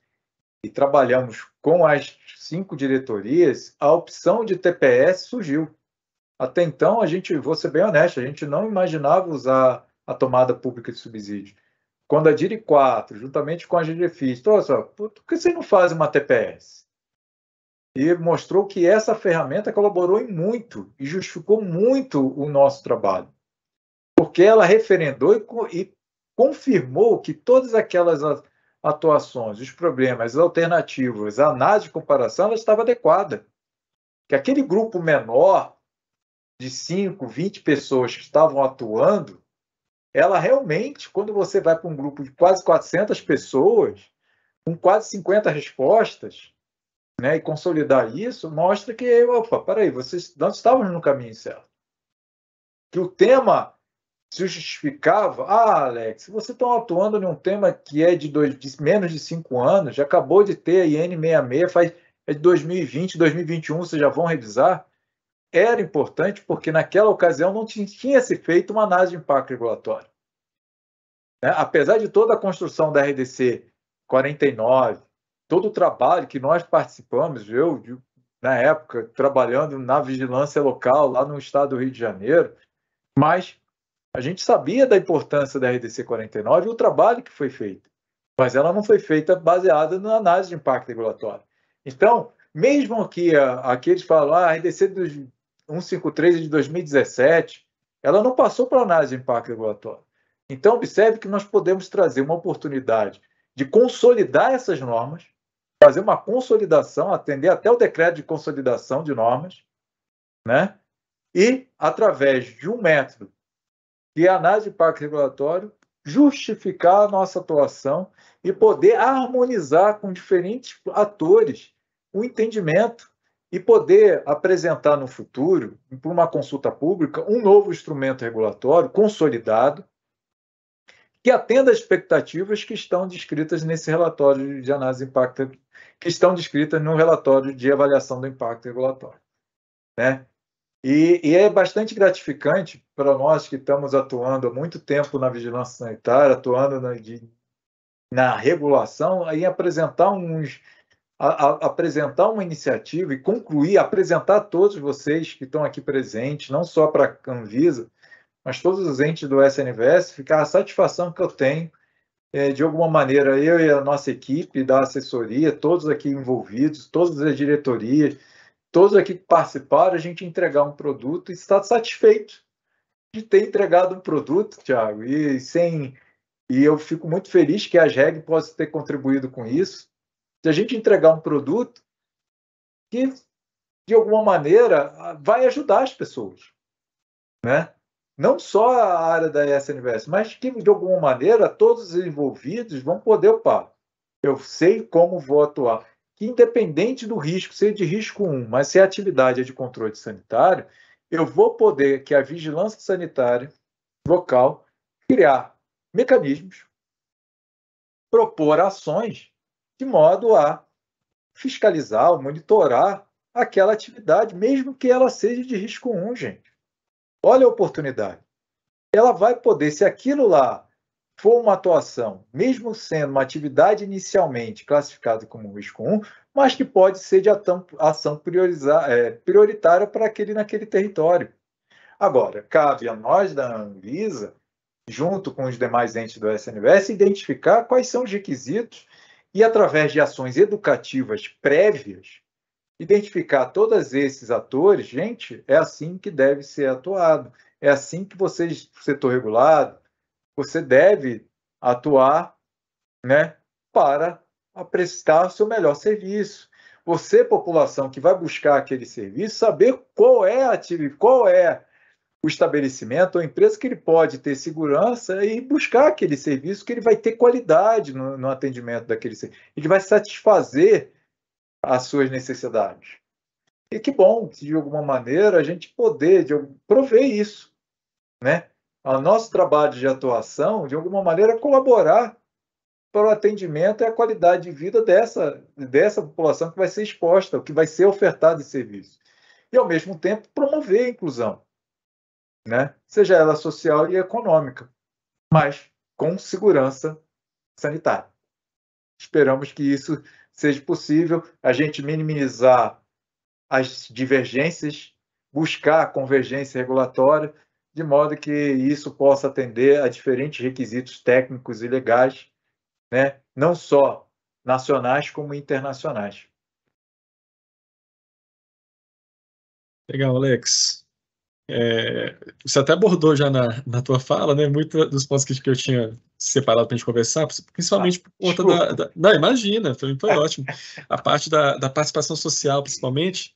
e trabalhamos com as cinco diretorias, a opção de TPS surgiu. Até então, a gente, vou ser bem honesto, a gente não imaginava usar a tomada pública de subsídio quando a DIRI 4, juntamente com a GDFIS, trouxe, então, por que você não faz uma TPS? E mostrou que essa ferramenta colaborou em muito e justificou muito o nosso trabalho, porque ela referendou e, e confirmou que todas aquelas atuações, os problemas, as alternativas, a análise de comparação, ela estava adequada. Que aquele grupo menor de 5, 20 pessoas que estavam atuando, ela realmente, quando você vai para um grupo de quase 400 pessoas, com quase 50 respostas, né, e consolidar isso, mostra que, opa, peraí, vocês não estavam no caminho certo. Que o tema se justificava, ah, Alex, você está atuando num tema que é de, dois, de menos de 5 anos, já acabou de ter a IN66, faz, é de 2020, 2021, vocês já vão revisar? era importante porque naquela ocasião não tinha se feito uma análise de impacto regulatório. Né? Apesar de toda a construção da RDC 49, todo o trabalho que nós participamos, eu, na época, trabalhando na vigilância local lá no estado do Rio de Janeiro, mas a gente sabia da importância da RDC 49 e o trabalho que foi feito, mas ela não foi feita baseada na análise de impacto regulatório. Então, mesmo que aqueles falam, ah, a RDC 153 de 2017, ela não passou para análise de impacto regulatório. Então, observe que nós podemos trazer uma oportunidade de consolidar essas normas, fazer uma consolidação, atender até o decreto de consolidação de normas, né? e, através de um método que é análise de impacto regulatório, justificar a nossa atuação e poder harmonizar com diferentes atores o entendimento e poder apresentar no futuro, por uma consulta pública, um novo instrumento regulatório consolidado que atenda às expectativas que estão descritas nesse relatório de análise de impacto, que estão descritas no relatório de avaliação do impacto regulatório. Né? E, e, é bastante gratificante para nós que estamos atuando há muito tempo na vigilância sanitária, atuando na, de, na regulação, aí apresentar uns a, a, apresentar uma iniciativa e concluir, apresentar a todos vocês que estão aqui presentes, não só para a Canvisa mas todos os entes do SNVS, ficar a satisfação que eu tenho, é, de alguma maneira, eu e a nossa equipe da assessoria, todos aqui envolvidos, todas as diretorias, todos aqui que participaram, a gente entregar um produto e estar satisfeito de ter entregado um produto, Tiago, e sem e eu fico muito feliz que a JEG possa ter contribuído com isso se a gente entregar um produto que, de alguma maneira, vai ajudar as pessoas, né? Não só a área da SNVS, mas que, de alguma maneira, todos os envolvidos vão poder, opa, eu sei como vou atuar. Que, independente do risco, seja de risco 1, mas se a atividade é de controle sanitário, eu vou poder que é a vigilância sanitária local criar mecanismos, propor ações de modo a fiscalizar, monitorar aquela atividade, mesmo que ela seja de risco 1, gente. Olha a oportunidade. Ela vai poder, se aquilo lá for uma atuação, mesmo sendo uma atividade inicialmente classificada como risco 1, mas que pode ser de ação é, prioritária para aquele naquele território. Agora, cabe a nós da Anvisa, junto com os demais entes do SNVS, identificar quais são os requisitos e, através de ações educativas prévias, identificar todos esses atores, gente, é assim que deve ser atuado, é assim que vocês, setor regulado, você deve atuar né, para prestar o seu melhor serviço. Você, população que vai buscar aquele serviço, saber qual é a, qual é o estabelecimento ou empresa que ele pode ter segurança e buscar aquele serviço que ele vai ter qualidade no, no atendimento daquele serviço. Ele vai satisfazer as suas necessidades. E que bom que, de alguma maneira, a gente poder de, prover isso, né? O nosso trabalho de atuação, de alguma maneira, colaborar para o atendimento e a qualidade de vida dessa, dessa população que vai ser exposta, que vai ser ofertado de serviço. E, ao mesmo tempo, promover a inclusão né? seja ela social e econômica, mas com segurança sanitária. Esperamos que isso seja possível, a gente minimizar as divergências, buscar convergência regulatória, de modo que isso possa atender a diferentes requisitos técnicos e legais, né? não só nacionais como internacionais. Legal, Alex. É, você até abordou já na, na tua fala, né? Muitos dos pontos que, que eu tinha separado para a gente conversar, principalmente ah, por conta da, da, Não, imagina, foi, foi ótimo. A parte da, da participação social, principalmente,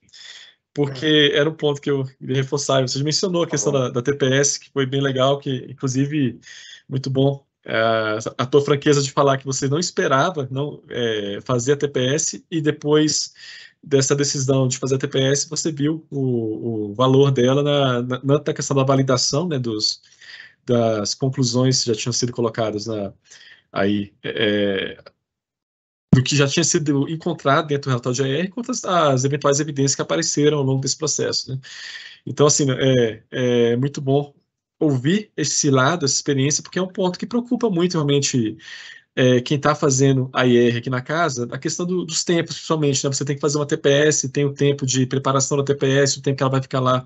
porque é. era um ponto que eu queria reforçar. Você mencionou a tá questão da, da TPS, que foi bem legal, que inclusive muito bom eh, a tua franqueza de falar que você não esperava não é, fazer a TPS e depois dessa decisão de fazer a TPS, você viu o, o valor dela na, na, na, questão da validação né, dos, das conclusões que já tinham sido colocadas na, aí, é, é do que já tinha sido encontrado dentro do relatório de AR quanto às, eventuais evidências que apareceram ao longo desse processo. Né? Então, assim, é, é muito bom ouvir esse lado, essa experiência, porque é um ponto que preocupa muito realmente é, quem está fazendo a IR aqui na casa, a questão do, dos tempos, principalmente, né? Você tem que fazer uma TPS, tem o tempo de preparação da TPS, o tempo que ela vai ficar lá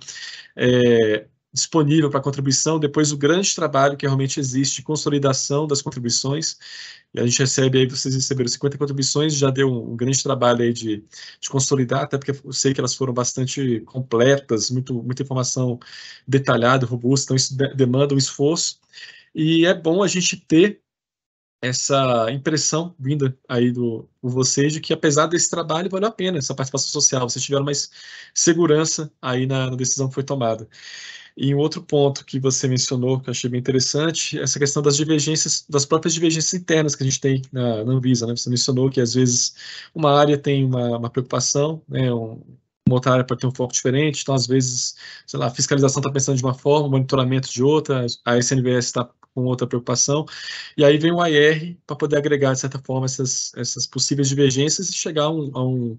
é, disponível para contribuição, depois o grande trabalho que realmente existe de consolidação das contribuições. E a gente recebe aí, vocês receberam 50 contribuições, já deu um, um grande trabalho aí de, de, consolidar, até porque eu sei que elas foram bastante completas, muito, muita informação detalhada, robusta, então isso de, demanda um esforço. E é bom a gente ter essa impressão vinda aí do por vocês de que apesar desse trabalho valeu a pena essa participação social, vocês tiveram mais segurança aí na, na decisão que foi tomada. E um outro ponto que você mencionou, que eu achei bem interessante, essa questão das divergências, das próprias divergências internas que a gente tem na, na Anvisa, né? Você mencionou que às vezes uma área tem uma, uma preocupação, né? Um, uma outra área pode ter um foco diferente, então às vezes, sei lá, a fiscalização está pensando de uma forma, o monitoramento de outra, a SNVS está com outra preocupação, e aí vem o IR para poder agregar, de certa forma, essas, essas possíveis divergências e chegar a um, a um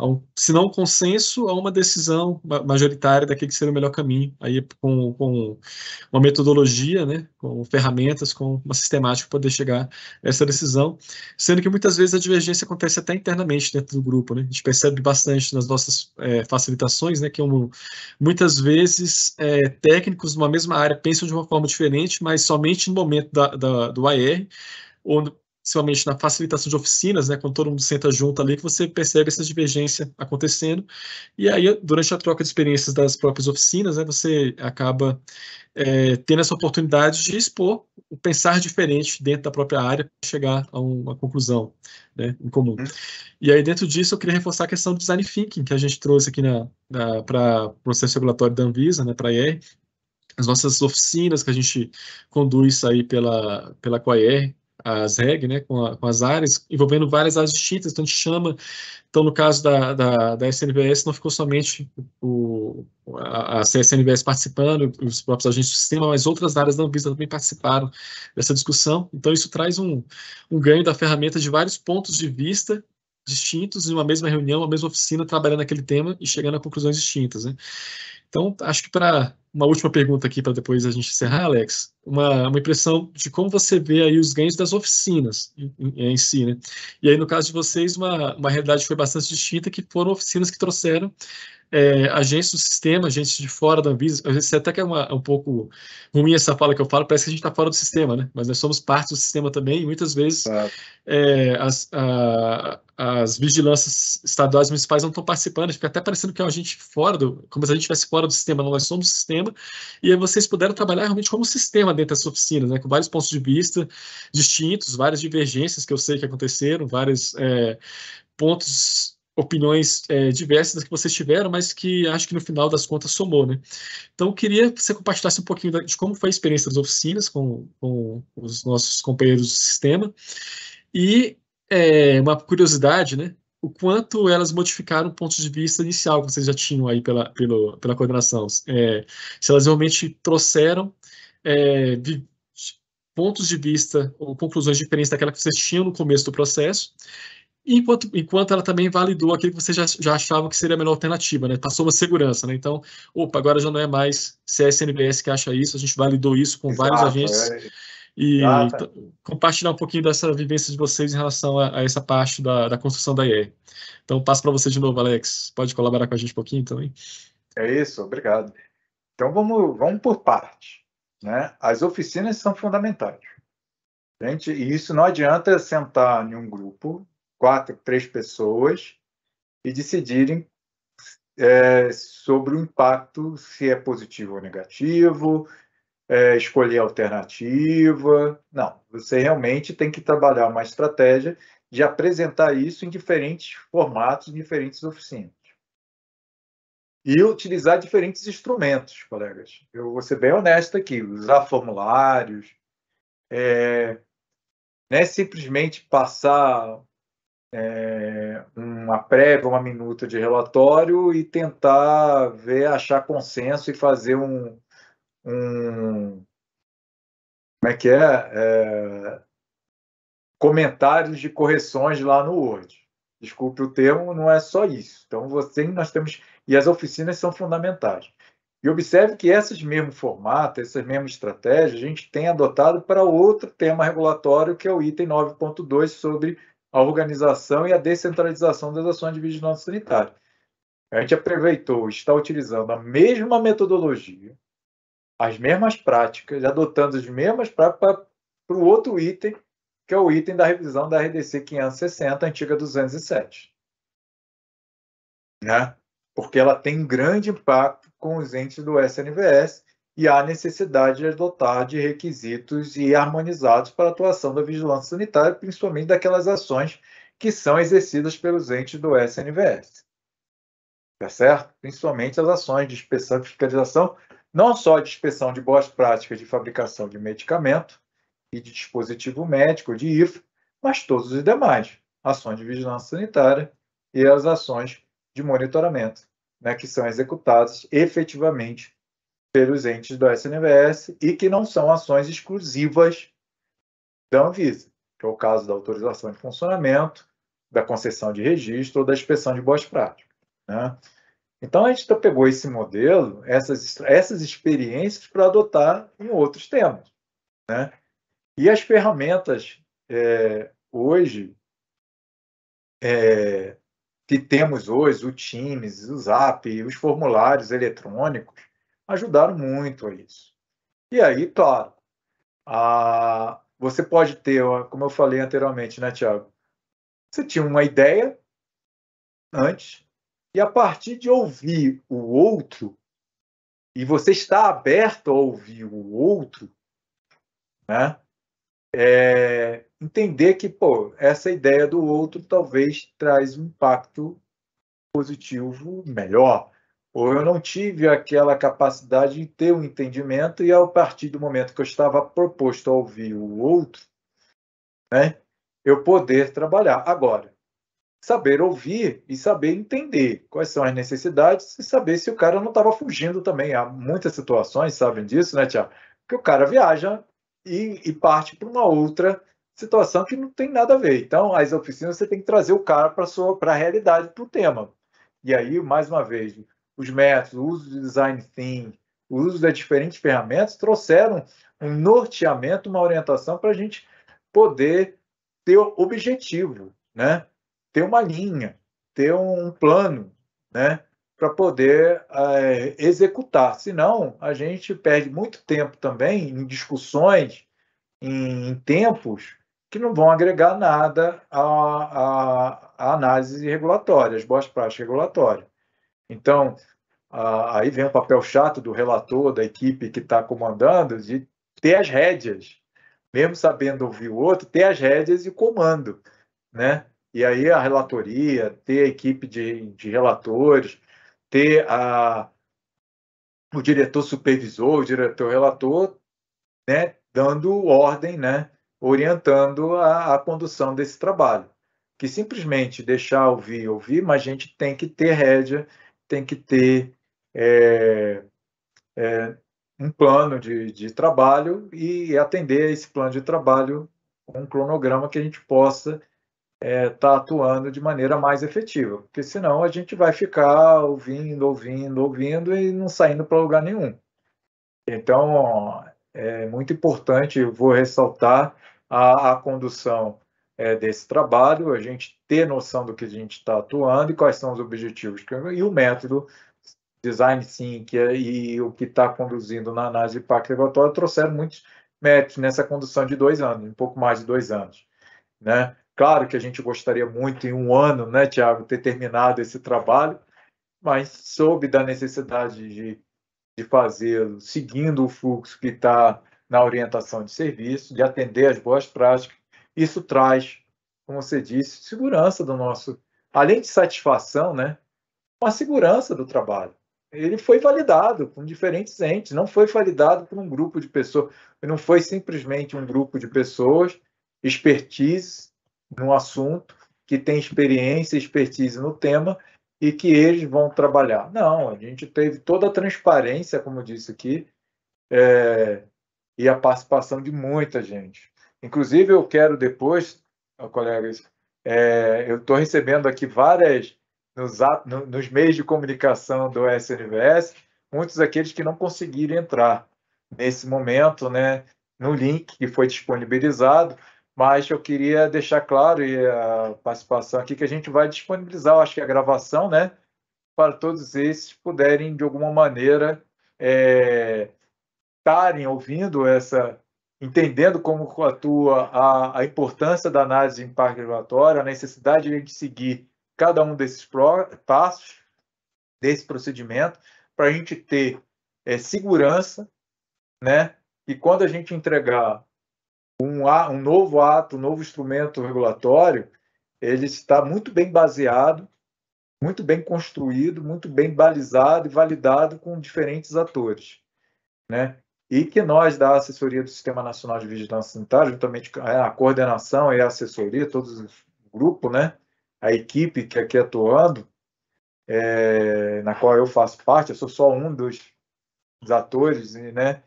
a um, se não um consenso, a uma decisão majoritária daquele que seria o melhor caminho, aí com, com uma metodologia, né, com ferramentas, com uma sistemática para poder chegar a essa decisão, sendo que muitas vezes a divergência acontece até internamente dentro do grupo, né, a gente percebe bastante nas nossas é, facilitações, né, que um, muitas vezes é, técnicos de uma mesma área pensam de uma forma diferente, mas somente no momento da, da do AR, ou principalmente na facilitação de oficinas, né, quando todo mundo senta junto ali, que você percebe essa divergência acontecendo. E aí, durante a troca de experiências das próprias oficinas, né, você acaba é, tendo essa oportunidade de expor o pensar diferente dentro da própria área para chegar a uma conclusão né, em comum. Uhum. E aí, dentro disso, eu queria reforçar a questão do design thinking, que a gente trouxe aqui na, na, para o processo regulatório da Anvisa, né, para a IR, as nossas oficinas que a gente conduz aí pela, pela COIR, as reg né, com, a, com, as áreas, envolvendo várias áreas distintas, então a gente chama, então no caso da, da, da SNBS não ficou somente o, a, a CSNBS participando, os próprios agentes do sistema, mas outras áreas da Anvisa também participaram dessa discussão, então isso traz um, um ganho da ferramenta de vários pontos de vista distintos em uma mesma reunião, uma mesma oficina, trabalhando aquele tema e chegando a conclusões distintas. Né? Então, acho que para uma última pergunta aqui, para depois a gente encerrar, Alex, uma, uma, impressão de como você vê aí os ganhos das oficinas em, em, em si. Né? E aí, no caso de vocês, uma, uma realidade foi bastante distinta, que foram oficinas que trouxeram é, agentes do sistema, agentes de fora da Anvisa. Eu sei até que é uma, um pouco ruim essa fala que eu falo, parece que a gente está fora do sistema, né? Mas nós somos parte do sistema também e muitas vezes é, as, a, as vigilâncias estaduais e municipais não estão participando, fica até parecendo que é um agente fora do, como se a gente estivesse fora do sistema, não, nós somos o sistema, e aí vocês puderam trabalhar realmente como um sistema dentro das oficinas, né, com vários pontos de vista distintos, várias divergências que eu sei que aconteceram, vários é, pontos opiniões é, diversas das que vocês tiveram, mas que acho que no final das contas somou, né? Então, eu queria que você compartilhasse um pouquinho de como foi a experiência das oficinas com, com os nossos companheiros do sistema e é, uma curiosidade, né? O quanto elas modificaram o ponto de vista inicial que vocês já tinham aí pela, pela, pela coordenação. É, se elas realmente trouxeram é, pontos de vista ou conclusões diferentes daquela que vocês tinham no começo do processo Enquanto, enquanto ela também validou aquilo que você já, já achava que seria a melhor alternativa, né? Passou uma segurança, né? Então, opa, agora já não é mais CSNBS que acha isso, a gente validou isso com Exato, vários agentes. É. E compartilhar um pouquinho dessa vivência de vocês em relação a, a essa parte da, da, construção da IE. Então, passo para você de novo, Alex. Pode colaborar com a gente um pouquinho também? É isso, obrigado. Então, vamos, vamos por parte. Né? As oficinas são fundamentais. Gente, e isso não adianta sentar em um grupo quatro, três pessoas e decidirem é, sobre o impacto, se é positivo ou negativo, é, escolher alternativa. Não, você realmente tem que trabalhar uma estratégia de apresentar isso em diferentes formatos, em diferentes oficinas. E utilizar diferentes instrumentos, colegas. Eu vou ser bem honesto aqui, usar formulários, é, não é simplesmente passar é, uma prévia, uma minuta de relatório e tentar ver, achar consenso e fazer um, um como é que é? é? comentários de correções lá no Word. Desculpe o termo, não é só isso. Então você nós temos e as oficinas são fundamentais. E observe que esses mesmos formatos, essas mesmas estratégias, a gente tem adotado para outro tema regulatório, que é o item 9.2 sobre a organização e a descentralização das ações de vigilância sanitária. A gente aproveitou, está utilizando a mesma metodologia, as mesmas práticas, adotando as mesmas práticas para o outro item, que é o item da revisão da RDC 560, antiga 207. Né? Porque ela tem grande impacto com os entes do SNVS e há necessidade de adotar de requisitos e harmonizados para a atuação da vigilância sanitária, principalmente daquelas ações que são exercidas pelos entes do SNVS. Tá certo? Principalmente as ações de inspeção e fiscalização, não só de inspeção de boas práticas de fabricação de medicamento e de dispositivo médico, de IFA, mas todos os demais, ações de vigilância sanitária e as ações de monitoramento, né, que são executadas efetivamente pelos entes do SNVS e que não são ações exclusivas da Anvisa, que é o caso da autorização de funcionamento, da concessão de registro ou da inspeção de boas práticas. Né? Então, a gente tá, pegou esse modelo, essas, essas experiências, para adotar em outros temas. Né? E as ferramentas é, hoje, é, que temos hoje, o Teams, o Zap, os formulários eletrônicos, ajudaram muito a isso. E aí, claro, a, você pode ter, como eu falei anteriormente, né, Tiago? Você tinha uma ideia antes, e a partir de ouvir o outro, e você está aberto a ouvir o outro, né? É, entender que pô, essa ideia do outro talvez traz um impacto positivo melhor ou eu não tive aquela capacidade de ter um entendimento, e a partir do momento que eu estava proposto a ouvir o outro, né, eu poder trabalhar. Agora, saber ouvir e saber entender quais são as necessidades e saber se o cara não estava fugindo também. Há muitas situações, sabem disso, né, Tiago? Que o cara viaja e, e parte para uma outra situação que não tem nada a ver. Então, as oficinas você tem que trazer o cara para a realidade, para o tema. E aí, mais uma vez, os métodos, o uso do design thinking, o uso das diferentes ferramentas trouxeram um norteamento, uma orientação para a gente poder ter objetivo, né? ter uma linha, ter um plano né? para poder é, executar. Senão, a gente perde muito tempo também em discussões, em, em tempos que não vão agregar nada à, à análise regulatória, às boas práticas regulatórias. Então, aí vem o papel chato do relator, da equipe que está comandando, de ter as rédeas, mesmo sabendo ouvir o outro, ter as rédeas e o comando, né? E aí a relatoria, ter a equipe de, de relatores, ter a, o diretor supervisor, o diretor relator, né, dando ordem, né, orientando a, a condução desse trabalho. Que simplesmente deixar ouvir, ouvir, mas a gente tem que ter rédea tem que ter é, é, um plano de, de trabalho e atender a esse plano de trabalho com um cronograma que a gente possa estar é, tá atuando de maneira mais efetiva, porque senão a gente vai ficar ouvindo, ouvindo, ouvindo e não saindo para lugar nenhum. Então, é muito importante, vou ressaltar a, a condução é, desse trabalho, a gente ter noção do que a gente está atuando e quais são os objetivos e o método design sim é, e o que está conduzindo na análise de impacto regulatório trouxeram muitos métodos nessa condução de dois anos, um pouco mais de dois anos, né? Claro que a gente gostaria muito em um ano, né, Tiago, ter terminado esse trabalho, mas soube da necessidade de, de fazê-lo seguindo o fluxo que está na orientação de serviço, de atender as boas práticas isso traz, como você disse, segurança do nosso, além de satisfação, né? Uma segurança do trabalho. Ele foi validado com diferentes entes, não foi validado por um grupo de pessoas, não foi simplesmente um grupo de pessoas, expertise no assunto, que tem experiência, expertise no tema e que eles vão trabalhar. Não, a gente teve toda a transparência, como disse aqui, é, e a participação de muita gente. Inclusive, eu quero depois, colegas, é, eu estou recebendo aqui várias, nos, nos meios de comunicação do SNVS, muitos daqueles que não conseguiram entrar nesse momento, né, no link que foi disponibilizado, mas eu queria deixar claro e a participação aqui que a gente vai disponibilizar, acho que a gravação, né, para todos esses puderem de alguma maneira é, estarem é, ouvindo essa entendendo como atua a, a importância da análise de impacto regulatório, a necessidade de a gente seguir cada um desses passos, desse procedimento, para a gente ter é, segurança, né? E quando a gente entregar um, um novo ato, um novo instrumento regulatório, ele está muito bem baseado, muito bem construído, muito bem balizado e validado com diferentes atores, né? e que nós, da assessoria do Sistema Nacional de Vigilância Sanitária, juntamente com é, a coordenação e a assessoria, todos os grupos, né, a equipe que aqui atuando, é, na qual eu faço parte, eu sou só um dos, dos atores, né,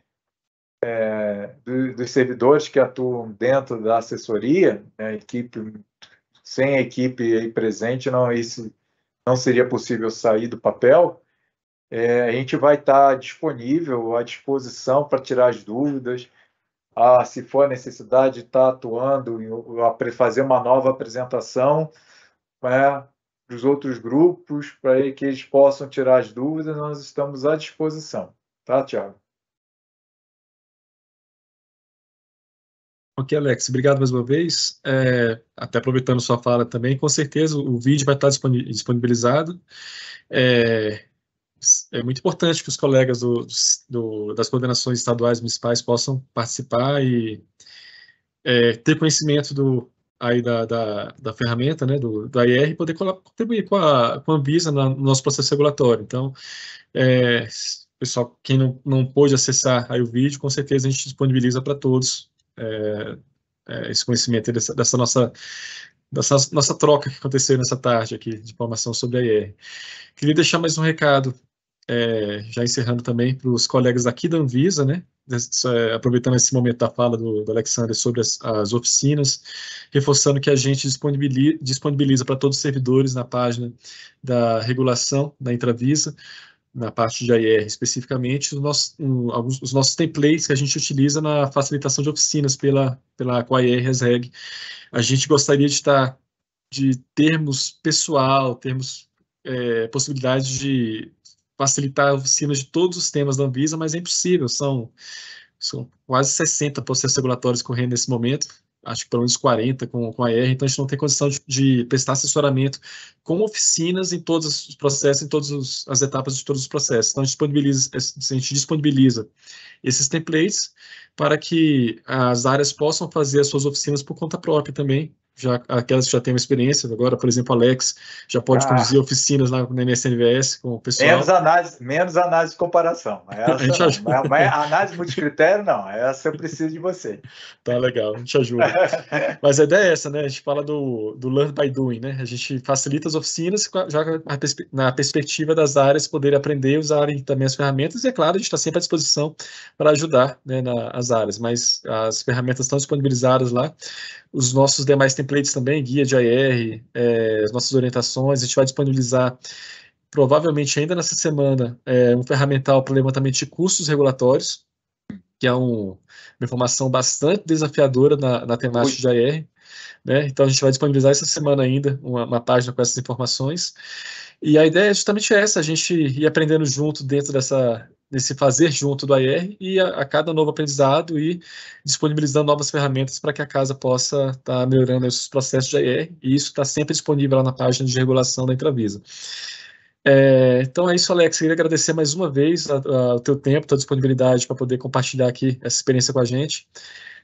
é, do, dos servidores que atuam dentro da assessoria, né, equipe, sem a equipe aí presente, não, isso não seria possível sair do papel, é, a gente vai estar tá disponível, à disposição para tirar as dúvidas. Ah, se for a necessidade de estar tá atuando, fazer uma nova apresentação né, para os outros grupos, para que eles possam tirar as dúvidas, nós estamos à disposição. Tá, Tiago? Ok, Alex, obrigado mais uma vez. É, até aproveitando sua fala também, com certeza o vídeo vai estar tá disponibilizado. É, é muito importante que os colegas do, do, das coordenações estaduais e municipais possam participar e é, ter conhecimento do, aí da, da, da, ferramenta, né, do, do IR, e poder contribuir com a, com a Anvisa na, no nosso processo regulatório. Então, é, pessoal, quem não, não pôde acessar aí o vídeo, com certeza a gente disponibiliza para todos é, é, esse conhecimento dessa, dessa, nossa dessa nossa troca que aconteceu nessa tarde aqui de informação sobre a IR. Queria deixar mais um recado é, já encerrando também para os colegas aqui da Anvisa, né? É, aproveitando esse momento da fala do, do Alexandre sobre as, as, oficinas, reforçando que a gente disponibiliza, disponibiliza para todos os servidores na página da regulação da Intravisa, na parte de AIR especificamente, os nossos, um, alguns, os nossos templates que a gente utiliza na facilitação de oficinas pela, pela com a Resreg. A gente gostaria de estar de termos pessoal, termos é, possibilidade de facilitar oficinas de todos os temas da Anvisa, mas é impossível, são, são quase 60 processos regulatórios correndo nesse momento, acho que pelo menos 40 com, com a R, então a gente não tem condição de, de prestar assessoramento com oficinas em todos os processos, em todas as etapas de todos os processos. Então, a gente disponibiliza, a gente disponibiliza esses templates para que as áreas possam fazer as suas oficinas por conta própria também, já aquelas que já têm uma experiência agora, por exemplo, Alex já pode ah. conduzir oficinas na, na MSNVS com o pessoal. Menos análise, menos análise de comparação. <laughs> Essa, a gente ajuda. Mas, análise multicritério, não. Essa eu preciso de você. <laughs> Tá legal, a gente ajuda. <laughs> Mas a ideia é essa, né? A gente fala do, do learn by doing, né? A gente facilita as oficinas já na perspectiva das áreas poderem aprender, usarem também as ferramentas, e é claro, a gente está sempre à disposição para ajudar né, nas áreas, mas as ferramentas estão disponibilizadas lá. Os nossos demais templates também, guia de IR, é, as nossas orientações. A gente vai disponibilizar, provavelmente ainda nessa semana, é, um ferramental para levantamento de custos regulatórios, que é um, uma informação bastante desafiadora na, na temática Ui. de IR. Né? Então a gente vai disponibilizar essa semana ainda uma, uma, página com essas informações. E a ideia é justamente essa, a gente ir aprendendo junto dentro dessa, nesse fazer junto do AR e a, a, cada novo aprendizado e disponibilizando novas ferramentas para que a casa possa estar tá melhorando esses processos de AR e isso está sempre disponível lá na página de regulação da Intravisa. É, então é isso, Alex. Queria agradecer mais uma vez a, a, o teu tempo, a tua disponibilidade para poder compartilhar aqui essa experiência com a gente.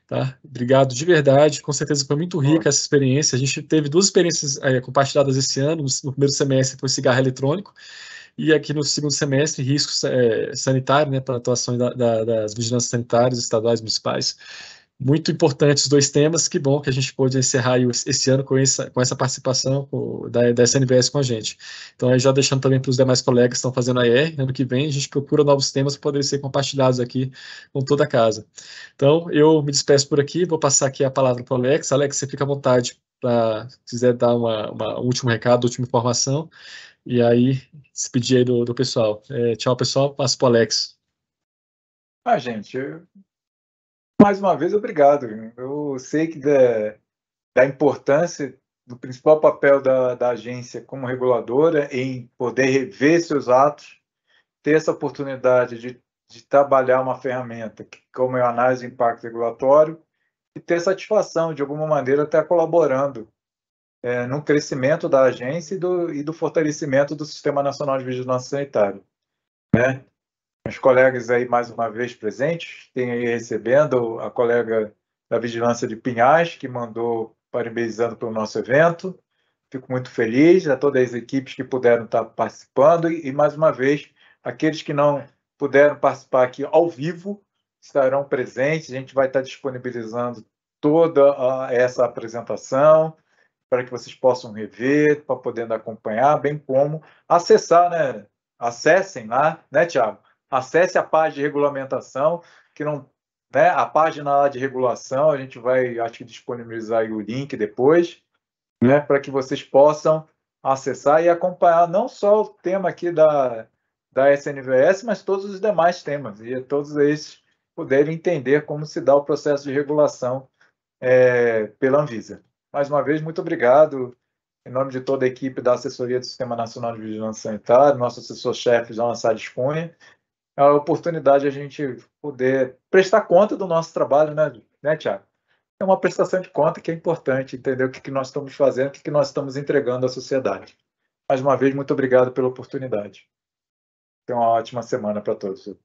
Tá? Obrigado de verdade, com certeza foi muito rica essa experiência. A gente teve duas experiências é, compartilhadas esse ano, no primeiro semestre foi cigarro eletrônico, e aqui no segundo semestre, risco é, sanitário, né, para atuação da, da, das vigilâncias sanitárias estaduais e municipais. Muito importantes os dois temas, que bom que a gente pôde encerrar esse ano com essa, com essa participação da, da SNBS com a gente. Então, aí já deixando também para os demais colegas que estão fazendo a IR, né, ano que vem a gente procura novos temas para poderem ser compartilhados aqui com toda a casa. Então, eu me despeço por aqui, vou passar aqui a palavra para o Alex. Alex, você fica à vontade para quiser dar uma, uma, um último recado, última informação, e aí, despedir aí do, do pessoal. É, tchau, pessoal. Passo para o Alex. Ah, gente, eu... mais uma vez, obrigado. Eu sei que da, da importância do principal papel da, da agência como reguladora em poder rever seus atos, ter essa oportunidade de, de trabalhar uma ferramenta que, como é a análise de impacto regulatório, e ter satisfação de alguma maneira até colaborando é, no crescimento da agência e do, e do, fortalecimento do Sistema Nacional de Vigilância Sanitária. Né? Os colegas aí, mais uma vez, presentes, tem aí recebendo a colega da Vigilância de Pinhais, que mandou parabenizando pelo nosso evento. Fico muito feliz a todas as equipes que puderam estar participando e, e mais uma vez, aqueles que não puderam participar aqui ao vivo estarão presentes. A gente vai estar disponibilizando toda a, ah, essa apresentação, para que vocês possam rever, para poder acompanhar, bem como acessar, né? Acessem lá, né, Tiago? Acesse a página de regulamentação, que não, né? A página lá de regulação, a gente vai, acho que disponibilizar o link depois, né? Para que vocês possam acessar e acompanhar não só o tema aqui da, da SNVS, mas todos os demais temas, e todos esses poderem entender como se dá o processo de regulação é, pela Anvisa mais uma vez, muito obrigado em nome de toda a equipe da Assessoria do Sistema Nacional de Vigilância Sanitária, nosso assessor-chefe João Assad Cunha, é a oportunidade de a gente poder prestar conta do nosso trabalho, né, né Tiago? É uma prestação de conta que é importante entender o que, que nós estamos fazendo, o que, que nós estamos entregando à sociedade. Mais uma vez, muito obrigado pela oportunidade. Tenha uma ótima semana para todos.